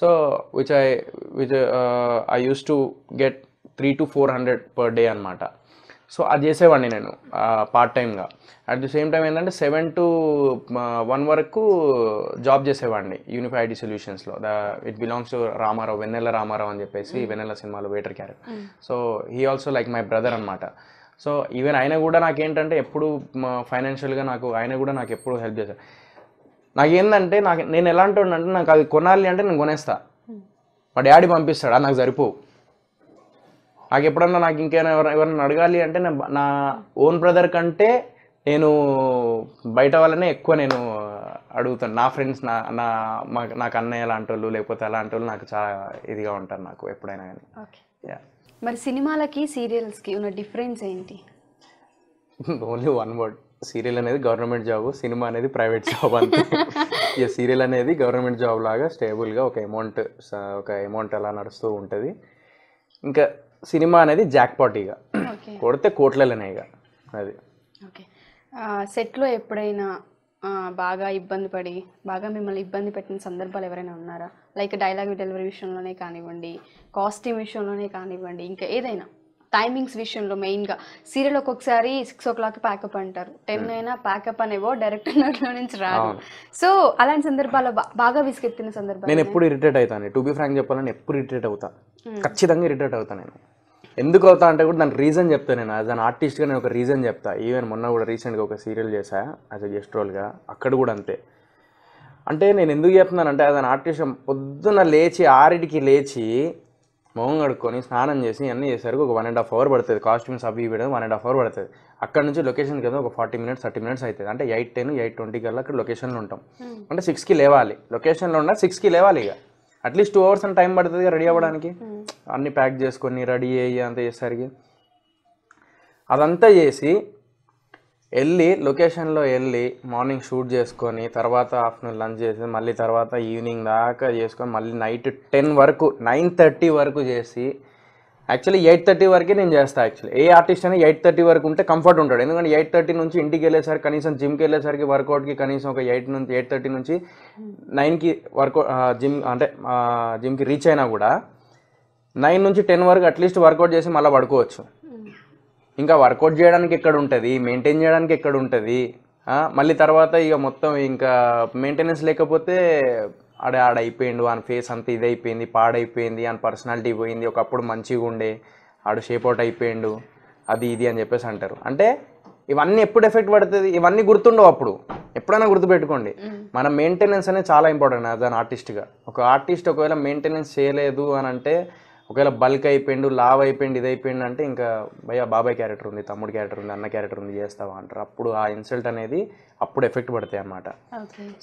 so which I which I use to get three to four hundred per day అనమాట సో అది చేసేవాడిని నేను పార్ట్ టైంగా అట్ ది సేమ్ టైం ఏంటంటే సెవెన్ టు వన్ వరకు జాబ్ చేసేవాడిని యూనిఫైడ్ సొల్యూషన్స్లో the it belongs to Ramarao Vennela Ramarao అని చెప్పేసి వెన్నెల సినిమాలో waiter character so he also like my brother అనమాట సో ఈవెన్ ఆయన కూడా నాకేంటంటే ఎప్పుడు ఫైనాన్షియల్గా నాకు ఆయన కూడా నాకు ఎప్పుడు హెల్ప్ చేశారు ఏంటంటే నాకు నేను ఎలాంటి అంటే నాకు అది కొనాలి అంటే నేను కొనేస్తా hmm. మా డాడీ పంపిస్తాడు నాకు సరిపోవు నాకు ఎప్పుడన్నా నాకు ఇంకేమైనా ఎవరైనా అడగాలి అంటే నా ఓన్ బ్రదర్ కంటే నేను బయట వాళ్ళనే ఎక్కువ నేను అడుగుతాను నా ఫ్రెండ్స్ నా నా మా నాకు అన్నయ్య లాంటి వాళ్ళు లేకపోతే అలాంటి వాళ్ళు నాకు చాలా ఇదిగా ఉంటారు నాకు ఎప్పుడైనా కానీ మరి సినిమాలకి సీరియల్స్కి ఉన్న డిఫరెన్స్ ఏంటి ఓన్లీ వన్ వర్డ్ సీరియల్ అనేది గవర్నమెంట్ జాబ్ సినిమా అనేది ప్రైవేట్ జాబ్ అంతే సీరియల్ అనేది గవర్నమెంట్ జాబ్ లాగా స్టేబుల్గా ఒక అమౌంట్ ఒక అమౌంట్ అలా నడుస్తూ ఉంటుంది ఇంకా సినిమా అనేది జాక్పాట్ ఇక కొడితే కోట్లలోనే ఇక అది ఓకే సెట్లో ఎప్పుడైనా బాగా ఇబ్బంది పడి బాగా మిమ్మల్ని ఇబ్బంది పెట్టిన సందర్భాలు ఎవరైనా ఉన్నారా లైక్ డైలాగ్ డెలివరీ విషయంలోనే కానివ్వండి కాస్ట్యూమ్ విషయంలోనే కానివ్వండి ఇంకా ఏదైనా టైమింగ్స్ విషయంలో మెయిన్గా సీరియల్ ఒక్కొక్కసారి సిక్స్ ఓ క్లాక్ ప్యాకప్ అంటారు టెన్ hmm. అయినా ప్యాకప్ అనేవో డైరెక్ట్ నోట్లో నుంచి రాదు సో అలాంటి సందర్భాల్లో బాగా విసుగెత్తిన సందర్భం నేను ఎప్పుడు ఇరిటేట్ అవుతాను టు బి ఫ్రాంక్ చెప్పాలని ఎప్పుడు ఇరిటేట్ అవుతా hmm. ఖచ్చితంగా ఇరిటేట్ అవుతాను నేను ఎందుకు అవుతా అంటే కూడా దాని రీజన్ చెప్తాను నేను యాజ్ అన్ ఆర్టిస్ట్గా నేను ఒక రీజన్ చెప్తా ఈవెన్ మొన్న కూడా రీసెంట్గా ఒక సీరియల్ చేశా యాజ్ అ గెస్ట్ రోల్గా అక్కడ కూడా అంతే అంటే నేను ఎందుకు అంటే యాజ్ అన్ ఆర్టిస్ట్ పొద్దున లేచి ఆరిటికి లేచి మొహం కడుక్కొని స్నానం చేసి అన్నీ చేసరికి ఒక వన్ అండ్ హాఫ్ అవర్ పడుతుంది కాస్ట్యూమ్స్ అవి ఇవి వన్ అండ్ హాఫ్ అవర్ పడుతుంది అక్కడ నుంచి లొకేషన్కి కదా ఒక ఫార్టీ మినిట్స్ థర్టీ మినిట్స్ అవుతుంది అంటే ఎయిట్ టెన్ ఎయిట్ ట్వంటీ కల్లా అక్కడ లొకేషన్లో ఉంటాం hmm. అంటే సిక్స్కి లేవాలి లొకేషన్లో ఉన్న సిక్స్కి లేవాలి ఇక అట్లీస్ట్ టూ అవర్స్ అని టైం పడుతుంది రెడీ అవ్వడానికి hmm. అన్నీ ప్యాక్ చేసుకొని రెడీ అయ్యి అంత చేసరికి అదంతా చేసి వెళ్ళి లొకేషన్లో వెళ్ళి మార్నింగ్ షూట్ చేసుకొని తర్వాత ఆఫ్టర్నూన్ లంచ్ చేసి మళ్ళీ తర్వాత ఈవినింగ్ దాకా చేసుకొని మళ్ళీ నైట్ టెన్ వరకు నైన్ థర్టీ వరకు చేసి యాక్చువల్లీ ఎయిట్ థర్టీ వరకే నేను చేస్తాను యాక్చువల్లీ ఏ ఆర్టిస్ట్ అయినా ఎయిట్ థర్టీ వరకు ఉంటే కంఫర్ట్ ఉంటాడు ఎందుకంటే ఎయిట్ థర్టీ నుంచి ఇంటికి వెళ్ళేసరికి కనీసం జిమ్కి వెళ్ళేసరికి వర్కౌట్కి కనీసం ఒక ఎయిట్ నుంచి ఎయిట్ థర్టీ నుంచి నైన్కి వర్కౌట్ జిమ్ అంటే జిమ్కి రీచ్ అయినా కూడా నైన్ నుంచి టెన్ వరకు అట్లీస్ట్ వర్కౌట్ చేసి మళ్ళీ పడుకోవచ్చు ఇంకా వర్కౌట్ చేయడానికి ఎక్కడ ఉంటుంది మెయింటైన్ చేయడానికి ఎక్కడ ఉంటుంది మళ్ళీ తర్వాత ఇక మొత్తం ఇంకా మెయింటెనెన్స్ లేకపోతే ఆడ ఆడైపోయిండు ఆయన ఫేస్ అంతా ఇదైపోయింది పాడైపోయింది ఆయన పర్సనాలిటీ పోయింది ఒకప్పుడు మంచిగా ఉండే ఆడు షేప్ అవుట్ అయిపోయిండు అది ఇది అని చెప్పేసి అంటారు అంటే ఇవన్నీ ఎప్పుడు ఎఫెక్ట్ పడుతుంది ఇవన్నీ గుర్తుండవు అప్పుడు ఎప్పుడైనా గుర్తుపెట్టుకోండి మన మెయింటెనెన్స్ అనేది చాలా ఇంపార్టెంట్ యాజ్ అన్ ఆర్టిస్ట్గా ఒక ఆర్టిస్ట్ ఒకవేళ మెయింటెనెన్స్ చేయలేదు అని అంటే ఒకవేళ బల్క్ అయిపోయిండు లావ్ అయిపోయిండు ఇది అయిపోయిండు అంటే ఇంకా భయ బాబాయ్ క్యారెక్టర్ ఉంది తమ్ముడు క్యారెక్టర్ ఉంది అన్న క్యారెక్టర్ ఉంది చేస్తావా అంటారు అప్పుడు ఆ ఇన్సల్ట్ అనేది అప్పుడు ఎఫెక్ట్ పడతాయి అన్నమాట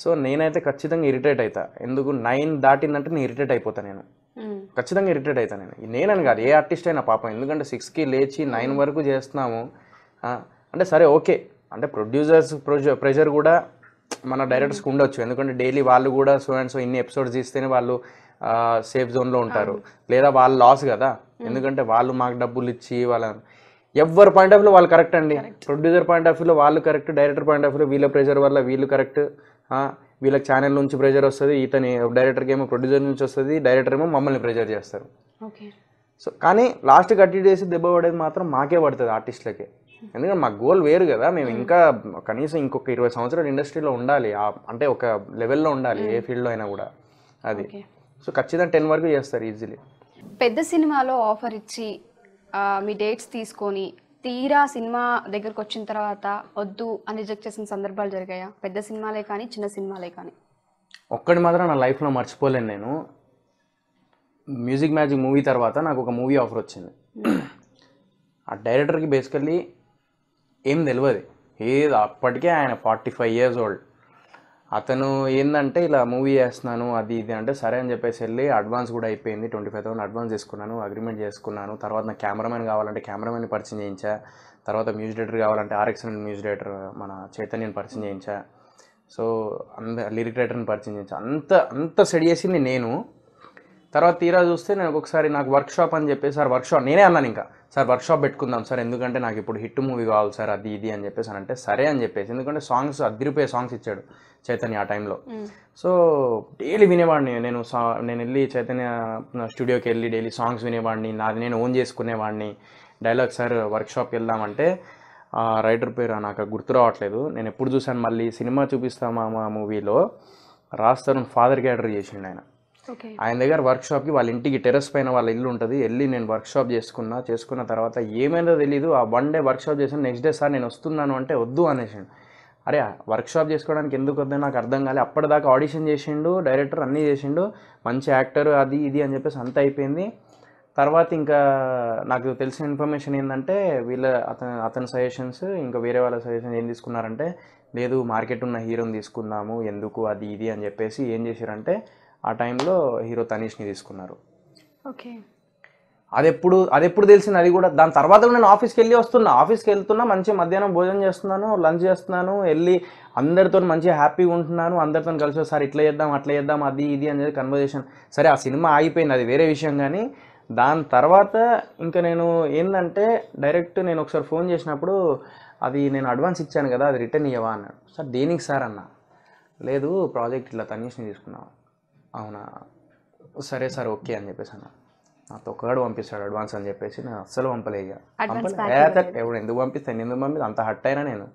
సో నేనైతే ఖచ్చితంగా ఇరిటేట్ అవుతా ఎందుకు నైన్ దాటిందంటే నేను ఇరిటేట్ అయిపోతాను నేను ఖచ్చితంగా ఇరిటేట్ అవుతా నేను నేనని కాదు ఏ ఆర్టిస్ట్ అయినా పాపం ఎందుకంటే సిక్స్కి లేచి నైన్ వరకు చేస్తున్నాము అంటే సరే ఓకే అంటే ప్రొడ్యూసర్స్ ప్రెషర్ కూడా మన డైరెక్టర్స్కి ఉండొచ్చు ఎందుకంటే డైలీ వాళ్ళు కూడా సో అండ్ సో ఇన్ని ఎపిసోడ్స్ తీస్తేనే వాళ్ళు సేఫ్ జోన్లో ఉంటారు లేదా వాళ్ళు లాస్ కదా ఎందుకంటే వాళ్ళు మాకు డబ్బులు ఇచ్చి వాళ్ళ ఎవరి పాయింట్ ఆఫ్ వాళ్ళు కరెక్ట్ అండి ప్రొడ్యూసర్ పాయింట్ ఆఫ్ వ్యూలో వాళ్ళు కరెక్ట్ డైరెక్టర్ పాయింట్ ఆఫ్ వీళ్ళ ప్రెషర్ వల్ల వీళ్ళు కరెక్ట్ వీళ్ళకి ఛానల్ నుంచి ప్రెషర్ వస్తుంది ఇతని డైరెక్టర్కి ఏమో ప్రొడ్యూసర్ నుంచి వస్తుంది డైరెక్టర్ ఏమో మమ్మల్ని ప్రెజర్ చేస్తారు సో కానీ లాస్ట్ కట్టి చేసి దెబ్బ పడేది మాత్రం మాకే పడుతుంది ఆర్టిస్ట్లకే ఎందుకంటే మా గోల్ వేరు కదా మేము ఇంకా కనీసం ఇంకొక ఇరవై సంవత్సరాలు ఇండస్ట్రీలో ఉండాలి అంటే ఒక లెవెల్లో ఉండాలి ఏ ఫీల్డ్లో అయినా కూడా అది సో ఖచ్చితంగా టెన్ వరకు చేస్తారు ఈజీలీ పెద్ద సినిమాలో ఆఫర్ ఇచ్చి మీ డేట్స్ తీసుకొని తీరా సినిమా దగ్గరకు వచ్చిన తర్వాత వద్దు అని రిజెక్ట్ చేసిన సందర్భాలు జరిగాయా పెద్ద సినిమాలే కానీ చిన్న సినిమాలే కానీ ఒక్కడి మాత్రం నా లైఫ్లో మర్చిపోలేను నేను మ్యూజిక్ మ్యాజిక్ మూవీ తర్వాత నాకు ఒక మూవీ ఆఫర్ వచ్చింది hmm. ఆ డైరెక్టర్కి బేసికల్లీ ఏం తెలియదు ఏది అప్పటికే ఆయన ఫార్టీ ఫైవ్ ఇయర్స్ ఓల్డ్ అతను ఏంటంటే ఇలా మూవీ చేస్తున్నాను అది ఇది అంటే సరే అని చెప్పేసి వెళ్ళి అడ్వాన్స్ కూడా అయిపోయింది ట్వంటీ ఫైవ్ థౌసండ్ అడ్వాన్స్ తీసుకున్నాను అగ్రిమెంట్ చేసుకున్నాను తర్వాత నాకు కెమెరామెన్ కావాలంటే కెమెరామెన్ పరిచయం చేయించా తర్వాత మ్యూజిక్ డైరెక్టర్ కావాలంటే ఆర్ఎక్స్ మ్యూజిక్ డైరెక్టర్ మన చైతన్యని పరిచయం చేయించా సో అంద లిరిక్ రైటర్ని పరిచయం చేయించా అంత అంత సెట్ చేసింది నేను తర్వాత తీరా చూస్తే నేను ఒకసారి నాకు వర్క్షాప్ అని చెప్పేసి సార్ వర్క్షాప్ నేనే అన్నాను ఇంకా సార్ వర్క్షాప్ పెట్టుకుందాం సార్ ఎందుకంటే నాకు ఇప్పుడు హిట్ మూవీ కావాలి సార్ అది ఇది అని చెప్పేసి అంటే సరే అని చెప్పేసి ఎందుకంటే సాంగ్స్ అద్దరిపోయే సాంగ్స్ ఇచ్చాడు చైతన్య ఆ టైంలో సో డైలీ వినేవాడిని నేను సా నేను వెళ్ళి చైతన్య స్టూడియోకి వెళ్ళి డైలీ సాంగ్స్ వినేవాడిని నాది నేను ఓన్ చేసుకునేవాడిని డైలాగ్ సార్ వర్క్షాప్కి వెళ్దామంటే ఆ రైటర్ పేరు నాకు గుర్తు రావట్లేదు నేను ఎప్పుడు చూశాను మళ్ళీ సినిమా చూపిస్తామా మా మూవీలో రాస్తారు ఫాదర్ క్యాడర్ చేసిండు ఆయన ఆయన దగ్గర వర్క్ షాప్కి వాళ్ళ ఇంటికి టెర్రస్ పైన వాళ్ళ ఇల్లు ఉంటుంది వెళ్ళి నేను వర్క్ షాప్ చేసుకున్నా చేసుకున్న తర్వాత ఏమైందో తెలీదు ఆ one day workshop next day sir నేను వస్తున్నాను అంటే వద్దు అనేసి అరే వర్క్ షాప్ చేసుకోవడానికి ఎందుకు వద్దని నాకు అర్థం కాలే అప్పటిదాకా ఆడిషన్ చేసిండు డైరెక్టర్ అన్నీ చేసిండు మంచి యాక్టర్ అది ఇది అని చెప్పేసి అంత అయిపోయింది తర్వాత ఇంకా నాకు తెలిసిన ఇన్ఫర్మేషన్ ఏంటంటే వీళ్ళ అతను అతని సజెషన్స్ ఇంకా వేరే వాళ్ళ సజెషన్స్ ఏం తీసుకున్నారంటే లేదు మార్కెట్ ఉన్న హీరోని తీసుకుందాము ఎందుకు అది ఇది అని చెప్పేసి ఏం చేశారంటే ఆ టైంలో హీరో తనీష్ని తీసుకున్నారు ఓకే అది ఎప్పుడు అది ఎప్పుడు తెలిసింది అది కూడా దాని తర్వాత కూడా నేను ఆఫీస్కి వెళ్ళి వస్తున్నా ఆఫీస్కి వెళ్తున్నా మంచి మధ్యాహ్నం భోజనం చేస్తున్నాను లంచ్ చేస్తున్నాను వెళ్ళి అందరితో మంచిగా హ్యాపీగా ఉంటున్నాను అందరితో కలిసి ఒకసారి ఇట్లా చేద్దాం అట్లా చేద్దాం అది ఇది అనేది కన్వర్జేషన్ సరే ఆ సినిమా ఆగిపోయింది అది వేరే విషయం కానీ దాని తర్వాత ఇంకా నేను ఏంటంటే డైరెక్ట్ నేను ఒకసారి ఫోన్ చేసినప్పుడు అది నేను అడ్వాన్స్ ఇచ్చాను కదా అది రిటర్న్ ఇవ్వవా అన్నాడు సార్ దేనికి సార్ అన్న లేదు ప్రాజెక్ట్ ఇట్లా తనీష్ని తీసుకున్నాను అవునా సరే సార్ ఓకే అని చెప్పేసి అన్నా నాతో ఒకడు పంపిస్తాడు అడ్వాన్స్ అని చెప్పేసి నేను అస్సలు పంపలేదు ఎవడు ఎందుకు పంపిస్తాను ఎందుకు పంపిస్తే అంత హట్ అయినా నేను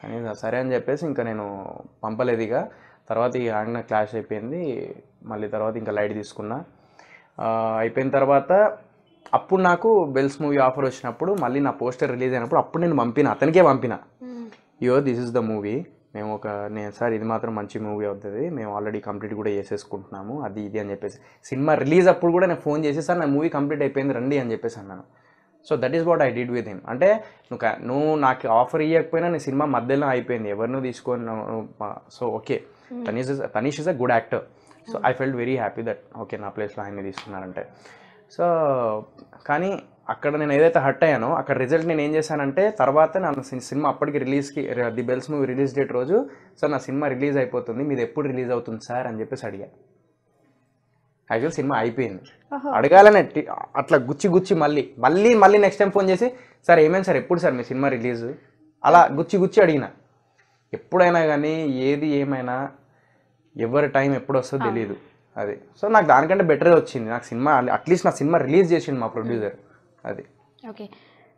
కానీ సరే అని చెప్పేసి ఇంకా నేను పంపలేదు ఇక తర్వాత ఈ ఆడిన క్లాష్ అయిపోయింది మళ్ళీ తర్వాత ఇంకా లైట్ తీసుకున్నా అయిపోయిన తర్వాత అప్పుడు నాకు బెల్స్ మూవీ ఆఫర్ వచ్చినప్పుడు మళ్ళీ నా పోస్టర్ రిలీజ్ అయినప్పుడు అప్పుడు నేను పంపిన అతనికే పంపిన యో దిస్ ఇస్ ద మూవీ మేము ఒక నేను సార్ ఇది మాత్రం మంచి మూవీ అవుతుంది మేము ఆల్రెడీ కంప్లీట్ కూడా చేసేసుకుంటున్నాము అది ఇది అని చెప్పేసి సినిమా రిలీజ్ అప్పుడు కూడా నేను ఫోన్ చేసి సార్ నా మూవీ కంప్లీట్ అయిపోయింది రండి అని చెప్పేసి అన్నాను so that is what I did with him అంటే నువ్వు నువ్వు నాకు ఆఫర్ ఇవ్వకపోయినా నేను సినిమా మధ్యలో అయిపోయింది ఎవరినో తీసుకొని so okay Tanish hmm. Tanish is a good actor so I felt very happy that okay నా ప్లేస్లో ఆయన్ని తీసుకున్నారంటే సో కానీ అక్కడ నేను ఏదైతే హట్ అయ్యానో అక్కడ రిజల్ట్ నేను ఏం చేశానంటే తర్వాత నా సినిమా అప్పటికి రిలీజ్కి the Bells movie release date రోజు సార్ నా సినిమా రిలీజ్ అయిపోతుంది మీది ఎప్పుడు రిలీజ్ అవుతుంది సార్ అని చెప్పేసి అడిగా యాక్చువల్ సినిమా అయిపోయింది అడగాలని అట్లా గుచ్చి గుచ్చి మళ్ళీ మళ్ళీ మళ్ళీ నెక్స్ట్ టైం ఫోన్ చేసి సార్ ఏమైంది సార్ ఎప్పుడు సార్ మీ సినిమా రిలీజ్ అలా గుచ్చి గుచ్చి అడిగిన ఎప్పుడైనా కానీ ఏది ఏమైనా ఎవరి టైం ఎప్పుడు వస్తుందో తెలియదు అది సో నాకు దానికంటే బెటర్ వచ్చింది నాకు సినిమా అట్లీస్ట్ నా సినిమా రిలీజ్ చేసింది మా ప్రొడ్యూసర్ అది ఓకే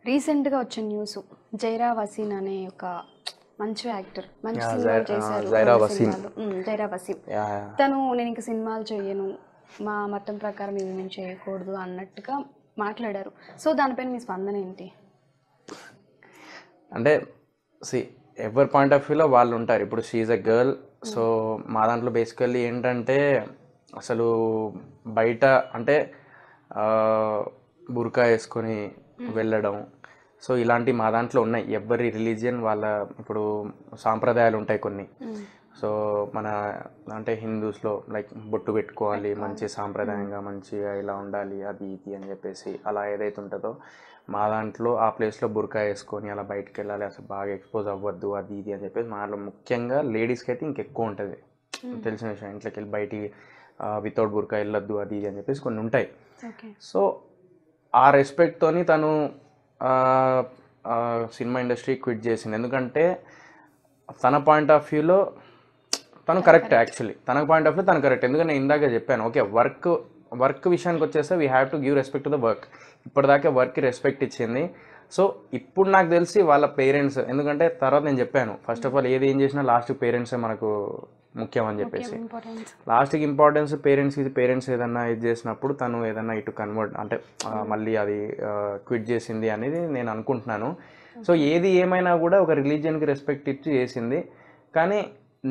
రీసెంట్గా వచ్చిన న్యూస్ జైరా వసీన్ అనే ఒక మంచి యాక్టర్ మంచి జైరా వసీమ్ జైరా వసీన్ తను నేను ఇంకా సినిమాలు చేయను మా మతం ప్రకారం ఇవి మేము చేయకూడదు అన్నట్టుగా మాట్లాడారు సో దానిపైన మీ స్పందన ఏంటి అంటే సి ఎవరి పాయింట్ ఆఫ్ వ్యూలో వాళ్ళు ఉంటారు ఇప్పుడు షీఈ్ అ గర్ల్ సో మా దాంట్లో బేసికల్లీ ఏంటంటే అసలు బయట అంటే బుర్కా వేసుకొని వెళ్ళడం సో ఇలాంటి మా దాంట్లో ఉన్నాయి ఎవరి రిలీజియన్ వాళ్ళ ఇప్పుడు సాంప్రదాయాలు ఉంటాయి కొన్ని సో మన అంటే హిందూస్లో లైక్ బొట్టు పెట్టుకోవాలి మంచి సాంప్రదాయంగా మంచిగా ఇలా ఉండాలి అది ఇది అని చెప్పేసి అలా ఏదైతే ఉంటుందో మా దాంట్లో ఆ ప్లేస్లో బుర్కా వేసుకొని అలా బయటకు వెళ్ళాలి అసలు బాగా ఎక్స్పోజ్ అవ్వద్దు అది ఇది అని చెప్పేసి మాలో ముఖ్యంగా లేడీస్కి అయితే ఇంకెక్కువ ఉంటుంది తెలిసిన విషయం ఇంట్లోకి వెళ్ళి బయటికి వితౌట్ బుర్కా వెళ్ళొద్దు అది ఇది అని చెప్పేసి కొన్ని ఉంటాయి సో ఆ రెస్పెక్ట్తోని తను సినిమా ఇండస్ట్రీ క్విట్ చేసింది ఎందుకంటే తన పాయింట్ ఆఫ్ వ్యూలో తను కరెక్ట్ యాక్చువల్లీ తన పాయింట్ ఆఫ్ వ్యూ తను కరెక్ట్ ఎందుకంటే నేను ఇందాక చెప్పాను ఓకే వర్క్ వర్క్ విషయానికి వచ్చేస్తే we have to give respect to the work ఇప్పటిదాకా వర్క్కి రెస్పెక్ట్ ఇచ్చింది సో ఇప్పుడు నాకు తెలిసి వాళ్ళ పేరెంట్స్ ఎందుకంటే తర్వాత నేను చెప్పాను ఫస్ట్ ఆఫ్ ఆల్ ఏది ఏం చేసినా లాస్ట్ పేరెంట్సే మనకు ముఖ్యం అని చెప్పేసి లాస్ట్కి ఇంపార్టెన్స్ పేరెంట్స్కి పేరెంట్స్ ఏదన్నా ఇది చేసినప్పుడు తను ఏదన్నా ఇటు కన్వర్ట్ అంటే మళ్ళీ అది క్విట్ చేసింది అనేది నేను అనుకుంటున్నాను సో ఏది ఏమైనా కూడా ఒక రిలీజియన్కి రెస్పెక్ట్ ఇచ్చి చేసింది కానీ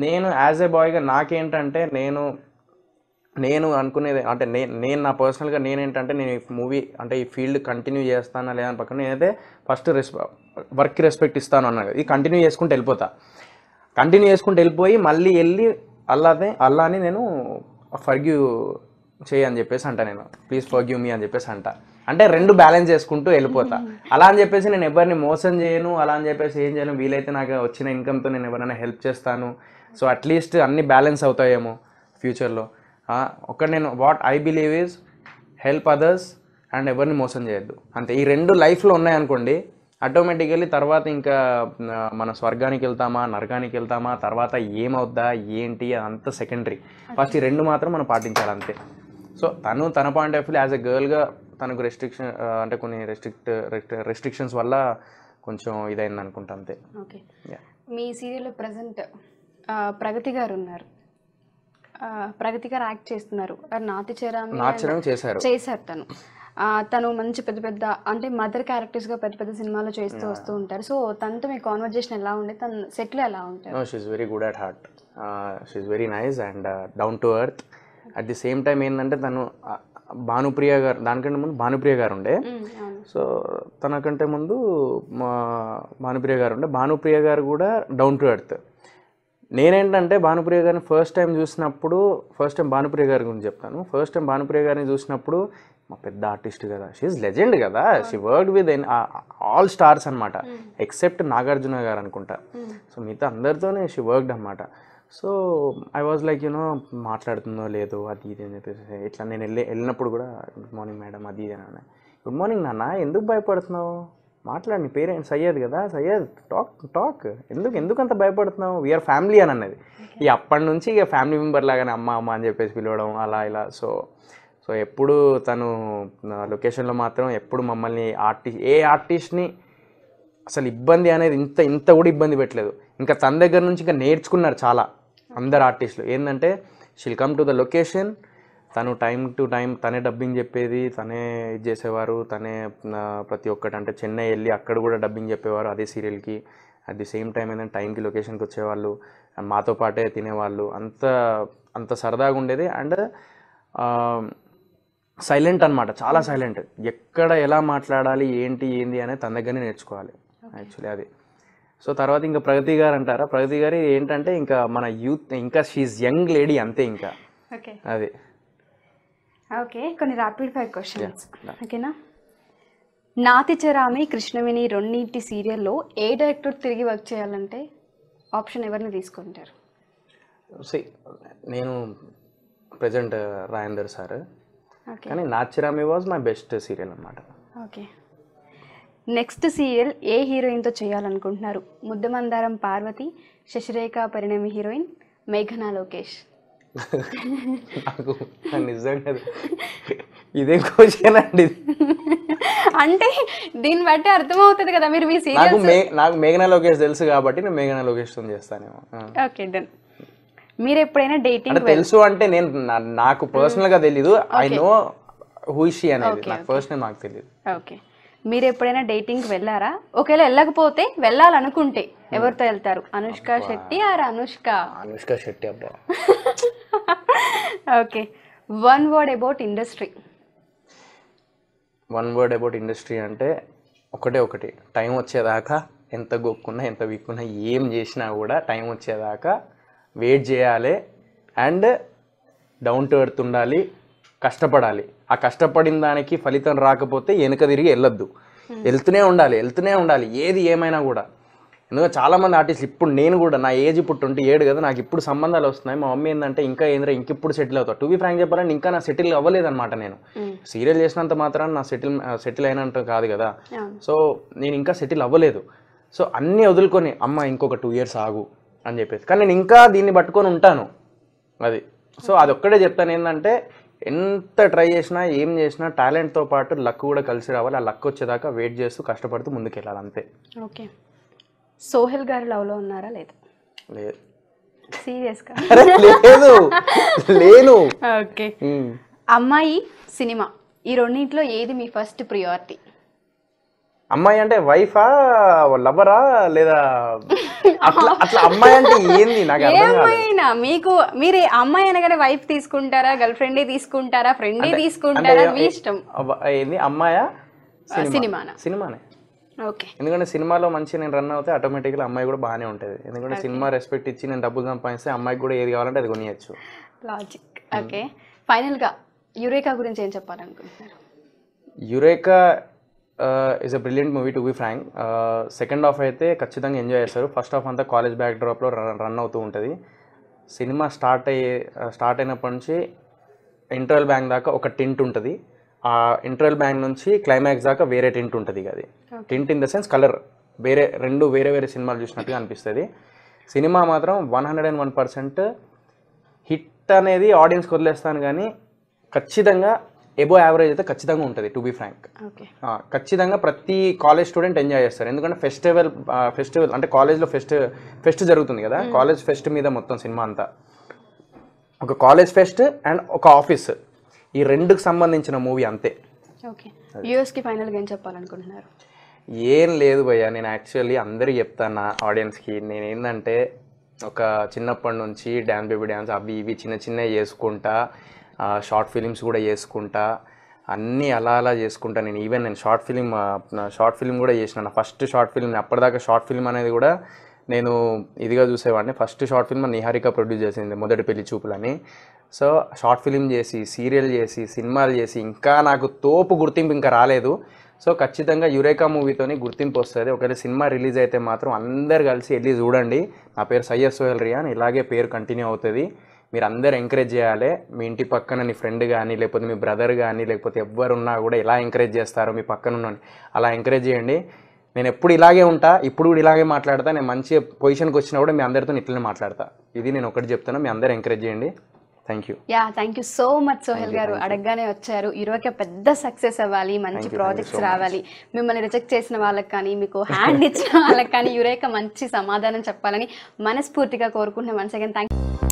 నేను యాజ్ ఏ బాయ్గా నాకేంటంటే నేను నేను అనుకునేది అంటే నేను నేను నా పర్సనల్గా నేనేంటంటే నేను ఈ మూవీ అంటే ఈ ఫీల్డ్ కంటిన్యూ చేస్తానా లేదని పక్కన నేనైతే ఫస్ట్ రెస్ప వర్క్ రెస్పెక్ట్ ఇస్తాను అన్నాను ఇది కంటిన్యూ చేసుకుంటూ వెళ్ళిపోతా కంటిన్యూ చేసుకుంటూ వెళ్ళిపోయి మళ్ళీ వెళ్ళి అల్లాదే అల్లాని నేను ఫర్గ్యూ చేయి అని చెప్పేసి అంట నేను ప్లీజ్ ఫర్గ్యూ మీ అని చెప్పేసి అంట అంటే రెండు బ్యాలెన్స్ చేసుకుంటూ వెళ్ళిపోతా అలా అని చెప్పేసి నేను ఎవరిని మోసం చేయను అలా అని చెప్పేసి ఏం చేయను వీలైతే నాకు వచ్చిన ఇన్కమ్తో నేను ఎవరైనా హెల్ప్ చేస్తాను సో అట్లీస్ట్ అన్ని బ్యాలెన్స్ అవుతాయేమో ఫ్యూచర్లో ఒకటి నేను what I believe is help others and ఎవరిని మోసం చేయొద్దు అంతే ఈ రెండు లైఫ్లో ఉన్నాయనుకోండి ఆటోమేటికల్లీ తర్వాత ఇంకా మన స్వర్గానికి వెళ్తామా నరకానికి వెళ్తామా తర్వాత ఏమవుద్దా ఏంటి అంత సెకండరీ ఫస్ట్ ఈ రెండు మాత్రం మనం పాటించాలి అంతే సో తను తన point of view as a గర్ల్గా తనకు రెస్ట్రిక్షన్ అంటే కొన్ని రెస్ట్రిక్ట్ రెస్ట్రిక్షన్స్ వల్ల కొంచెం ఇదైంది అనుకుంటా అంతే మీ సీరియల్ ప్రజెంట్ ప్రగతి గారు ఉన్నారు ప్రగతి గారు యాక్ట్ చేస్తున్నారు నాతి చేరామి చేశారు చేశారు తను తను మంచి పెద్ద పెద్ద అంటే మదర్ క్యారెక్టర్స్గా పెద్ద పెద్ద సినిమాలు చేస్తూ వస్తూ ఉంటారు సో తనతో మీ కాన్వర్జేషన్ ఎలా ఉండే తన సెట్లో ఎలా ఉంటారు she's very good at heart she's very nice and down to earth at the same time ఏంటంటే తను భానుప్రియ గారు దానికంటే ముందు భానుప్రియ గారు ఉండే సో తనకంటే ముందు మా భానుప్రియ గారు ఉండే భానుప్రియ గారు కూడా డౌన్ టు ఎర్త్ నేనేంటంటే భానుప్రియ గారిని ఫస్ట్ టైం చూసినప్పుడు ఫస్ట్ టైం భానుప్రియ గారి గురించి చెప్తాను ఫస్ట్ టైం భానుప్రియ గారిని చూసినప్పుడు మా పెద్ద ఆర్టిస్ట్ కదా షీఈ్ లెజెండ్ కదా she work with all stars అనమాట ఎక్సెప్ట్ నాగార్జున గారు అనుకుంటా సో hmm. మిగతా అందరితోనే షీ వర్క్డ్ అనమాట so I was like you know మాట్లాడుతుందో లేదో అది ఇది అని చెప్పేసి ఇట్లా నేను వెళ్ళి వెళ్ళినప్పుడు కూడా గుడ్ మార్నింగ్ మేడం అది ఇది అని గుడ్ మార్నింగ్ నాన్న ఎందుకు భయపడుతున్నావు మాట్లాడిన పేరెంట్స్ అయ్యేది కదా సయ్యద్ టాక్ టాక్ ఎందుకు ఎందుకు అంత భయపడుతున్నావు వీఆర్ ఫ్యామిలీ అని అన్నది ఈ అప్పటి నుంచి ఇక ఫ్యామిలీ మెంబర్ లాగానే అమ్మ అమ్మ అని చెప్పేసి పిలవడం అలా ఇలా సో సో ఎప్పుడు తను లొకేషన్లో మాత్రం ఎప్పుడు మమ్మల్ని ఆర్టిస్ట్ ఏ ఆర్టిస్ట్ని అసలు ఇబ్బంది అనేది ఇంత ఇంత కూడా ఇబ్బంది పెట్టలేదు ఇంకా తన దగ్గర నుంచి ఇంకా నేర్చుకున్నారు చాలా అందరు ఆర్టిస్టులు ఏంటంటే she'll come to the location తను టైం టు టైం తనే డబ్బింగ్ చెప్పేది తనే ఇది చేసేవారు తనే ప్రతి ఒక్కటి అంటే చెన్నై వెళ్ళి అక్కడ కూడా డబ్బింగ్ చెప్పేవారు అదే సీరియల్కి అట్ ది సేమ్ టైం ఏదైనా టైంకి లొకేషన్కి వచ్చేవాళ్ళు మాతో పాటే తినేవాళ్ళు అంత అంత సరదాగా ఉండేది అండ్ సైలెంట్ అనమాట చాలా సైలెంట్ ఎక్కడ ఎలా మాట్లాడాలి ఏంటి ఏంది అనేది తన దగ్గరనే నేర్చుకోవాలి యాక్చువల్లీ అది సో తర్వాత ఇంకా ప్రగతి గారు అంటారా ప్రగతి గారి ఏంటంటే ఇంకా మన యూత్ ఇంకా షీఈ్ యంగ్ లేడీ అంతే ఇంకా అది ఓకే కొన్ని ర్యాపిడ్ ఫైర్ క్వశ్చన్స్ ఓకేనా నాతి చరామి కృష్ణవేణి రెండింటి సీరియల్లో ఏ డైరెక్టర్ తిరిగి వర్క్ చేయాలంటే ఆప్షన్ ఎవరిని తీసుకుంటారు నేను ప్రజెంట్ రాయందర్ సార్ కానీ నాచిరామి వాజ్ మై బెస్ట్ సీరియల్ అనమాట ఓకే నెక్స్ట్ సీరియల్ ఏ హీరోయిన్తో చేయాలనుకుంటున్నారు ముద్దమందారం పార్వతి శశిరేఖ పరిణామి హీరోయిన్ మేఘనా లోకేష్ నాకు నిజంగా ఇదే క్వశ్చన్ అండి అంటే దీన్ని బట్టి అర్థమవుతుంది కదా మీరు మీ సీరియల్ నాకు మేఘనా లోకేష్ తెలుసు కాబట్టి నేను మేఘనా లోకేష్ తో చేస్తానేమో ఓకే డన్ మీరు ఎప్పుడైనా డేటింగ్ తెలుసు అంటే నేను నాకు పర్సనల్ గా తెలియదు ఐ నో షీ అనేది నాకు పర్సనల్ నాకు తెలియదు ఓకే మీరు ఎప్పుడైనా డేటింగ్కి వెళ్ళారా ఒకవేళ వెళ్ళకపోతే వెళ్ళాలనుకుంటే ఎవరితో వెళ్తారు అనుష్క శెట్టి ఆర్ అనుష్క అనుష్క శెట్టి అబ్బా okay one word about industry one word about industry అంటే ఒకటే ఒకటి టైం వచ్చేదాకా ఎంత గొక్కున్నా ఎంత వీక్కున్నా ఏం చేసినా కూడా టైం వచ్చేదాకా వెయిట్ చేయాలి అండ్ డౌన్ టు ఎర్త్ ఉండాలి కష్టపడాలి ఆ కష్టపడిన దానికి ఫలితం రాకపోతే వెనుక తిరిగి వెళ్ళొద్దు వెళ్తూనే ఉండాలి వెళ్తూనే ఉండాలి ఏది ఏమైనా కూడా ఎందుకంటే చాలామంది ఆర్టిస్ట్ ఇప్పుడు నేను కూడా నా ఏజ్ ఇప్పుడు ట్వంటీ ఏడు కదా నాకు ఇప్పుడు సంబంధాలు వస్తున్నాయి మా మమ్మీ ఏంటంటే ఇంకా ఏంద్రా ఇంక ఇప్పుడు సెటిల్ అవుతావు టూ బి ఫ్రాంక్ చెప్పాలంటే ఇంకా నా సెటిల్ అవ్వలేదన్నమాట నేను సీరియల్ చేసినంత మాత్రాన్ని నా సెటిల్ సెటిల్ అయినంత కాదు కదా సో నేను ఇంకా సెటిల్ అవ్వలేదు సో అన్నీ వదులుకొని అమ్మ ఇంకొక టూ ఇయర్స్ ఆగు అని చెప్పేసి కానీ నేను ఇంకా దీన్ని పట్టుకొని ఉంటాను అది సో అది ఒక్కడే చెప్తాను ఏంటంటే ఎంత ట్రై చేసినా ఏం చేసినా టాలెంట్తో పాటు లక్ కూడా కలిసి రావాలి ఆ లక్ వచ్చేదాకా వెయిట్ చేస్తూ కష్టపడుతూ వెళ్ళాలి అంతే ఓకే సోహెల్ గారు లవ్లో ఉన్నారా లేదా లేదు సీరియస్గా లేదు లేను ఓకే అమ్మాయి సినిమా ఈ రెండింటిలో ఏది మీ ఫస్ట్ ప్రియారిటీ అమ్మాయి అంటే వైఫా లవరా లేదా అట్లా అమ్మాయి అంటే ఏంది నాకు ఏమైనా మీకు మీరు అమ్మాయి అనగానే వైఫ్ తీసుకుంటారా గర్ల్ ఫ్రెండ్ తీసుకుంటారా ఫ్రెండ్ తీసుకుంటారా మీ ఇష్టం ఏంది అమ్మాయా సినిమా సినిమానే ఓకే ఎందుకంటే సినిమాలో మంచి నేను రన్ అవుతే ఆటోమేటిక్గా అమ్మాయి కూడా బాగానే ఉంటుంది ఎందుకంటే సినిమా రెస్పెక్ట్ ఇచ్చి నేను డబ్బులు సంపాదిస్తే అమ్మాయికి కూడా ఏది కావాలంటే అది కొనియచ్చు లాజిక్ ఓకే ఫైనల్గా యురేకా గురించి ఏం చెప్పాలనుకుంటున్నారు Eureka is a brilliant movie to be frank second half అయితే ఖచ్చితంగా ఎంజాయ్ చేస్తారు ఫస్ట్ హాఫ్ అంతా కాలేజ్ బ్యాక్ డ్రాప్లో రన్ అవుతూ ఉంటుంది సినిమా స్టార్ట్ అయ్యే స్టార్ట్ uh, అయినప్పటి నుంచి ఇంటర్వెల్ బ్యాంక్ దాకా ఒక టింట్ ఉంటుంది ఆ ఇంటర్వెల్ బ్యాంక్ నుంచి క్లైమాక్స్ దాకా వేరే టింట్ ఉంటుంది అది tint in the sense colour వేరే రెండు వేరే వేరే సినిమాలు చూసినట్టుగా అనిపిస్తుంది సినిమా మాత్రం one hundred and one percent hit అనేది ఆడియన్స్కి వదిలేస్తాను కానీ ఖచ్చితంగా ఎబో యావరేజ్ అయితే ఖచ్చితంగా ఉంటుంది టు బీ ఫ్రాంక్ ఖచ్చితంగా ప్రతి కాలేజ్ స్టూడెంట్ ఎంజాయ్ చేస్తారు ఎందుకంటే ఫెస్టివల్ ఫెస్టివల్ అంటే కాలేజ్లో ఫెస్ట్ ఫెస్ట్ జరుగుతుంది కదా కాలేజ్ ఫెస్ట్ మీద మొత్తం సినిమా అంతా ఒక కాలేజ్ ఫెస్ట్ అండ్ ఒక ఆఫీస్ ఈ రెండుకు సంబంధించిన మూవీ అంతే యూఎస్కి ఫైనల్గా ఏం చెప్పాలనుకుంటున్నారు ఏం లేదు భయ్య నేను యాక్చువల్లీ అందరూ చెప్తాను ఆడియన్స్కి నేను ఏంటంటే ఒక చిన్నప్పటి నుంచి డ్యాన్స్ బేబీ డ్యాన్స్ అవి ఇవి చిన్న చిన్నవి చేసుకుంటా షార్ట్ ఫిలిమ్స్ కూడా చేసుకుంటా అన్నీ అలా అలా చేసుకుంటా నేను ఈవెన్ నేను షార్ట్ ఫిలిం షార్ట్ ఫిలిం కూడా చేసినాను ఫస్ట్ షార్ట్ ఫిలిం అప్పటిదాకా షార్ట్ ఫిలిం అనేది కూడా నేను ఇదిగా చూసేవాడిని first short film Niharika produce చేసింది మొదటి పెళ్లి చూపులని సో షార్ట్ ఫిలిం చేసి సీరియల్ చేసి సినిమాలు చేసి ఇంకా నాకు తోపు గుర్తింపు ఇంకా రాలేదు సో ఖచ్చితంగా యురేకా మూవీతోని గుర్తింపు వస్తుంది ఒకవేళ సినిమా రిలీజ్ అయితే మాత్రం అందరు కలిసి వెళ్ళి చూడండి నా పేరు సయ్యస్ సోహల్ రియాన్ ఇలాగే పేరు కంటిన్యూ అవుతుంది మీరు అందరు ఎంకరేజ్ చేయాలి మీ ఇంటి పక్కన నీ ఫ్రెండ్ కానీ లేకపోతే మీ బ్రదర్ కానీ లేకపోతే ఎవరున్నా కూడా ఎలా ఎంకరేజ్ చేస్తారో మీ పక్కన ఉన్న అలా ఎంకరేజ్ చేయండి నేను ఎప్పుడు ఇలాగే ఉంటా ఇప్పుడు కూడా ఇలాగే మాట్లాడతా నేను మంచి పొజిషన్కి వచ్చినా కూడా మీ అందరితో ఇట్లనే మాట్లాడతా ఇది నేను ఒకటి చెప్తాను మీ అందరు ఎంకరేజ్ చేయండి thank you yeah thank you so much Sohel garu అడగగానే వచ్చారు ఈరోజు పెద్ద సక్సెస్ అవ్వాలి మంచి ప్రాజెక్ట్స్ రావాలి మిమ్మల్ని రిజెక్ట్ చేసిన వాళ్ళకి కానీ మీకు హ్యాండ్ ఇచ్చిన వాళ్ళకి కానీ ఈరోజు మంచి సమాధానం చెప్పాలని మనస్ఫూర్తిగా కోరుకుంటున్నాం వన్స్ థ్యాంక్ యూ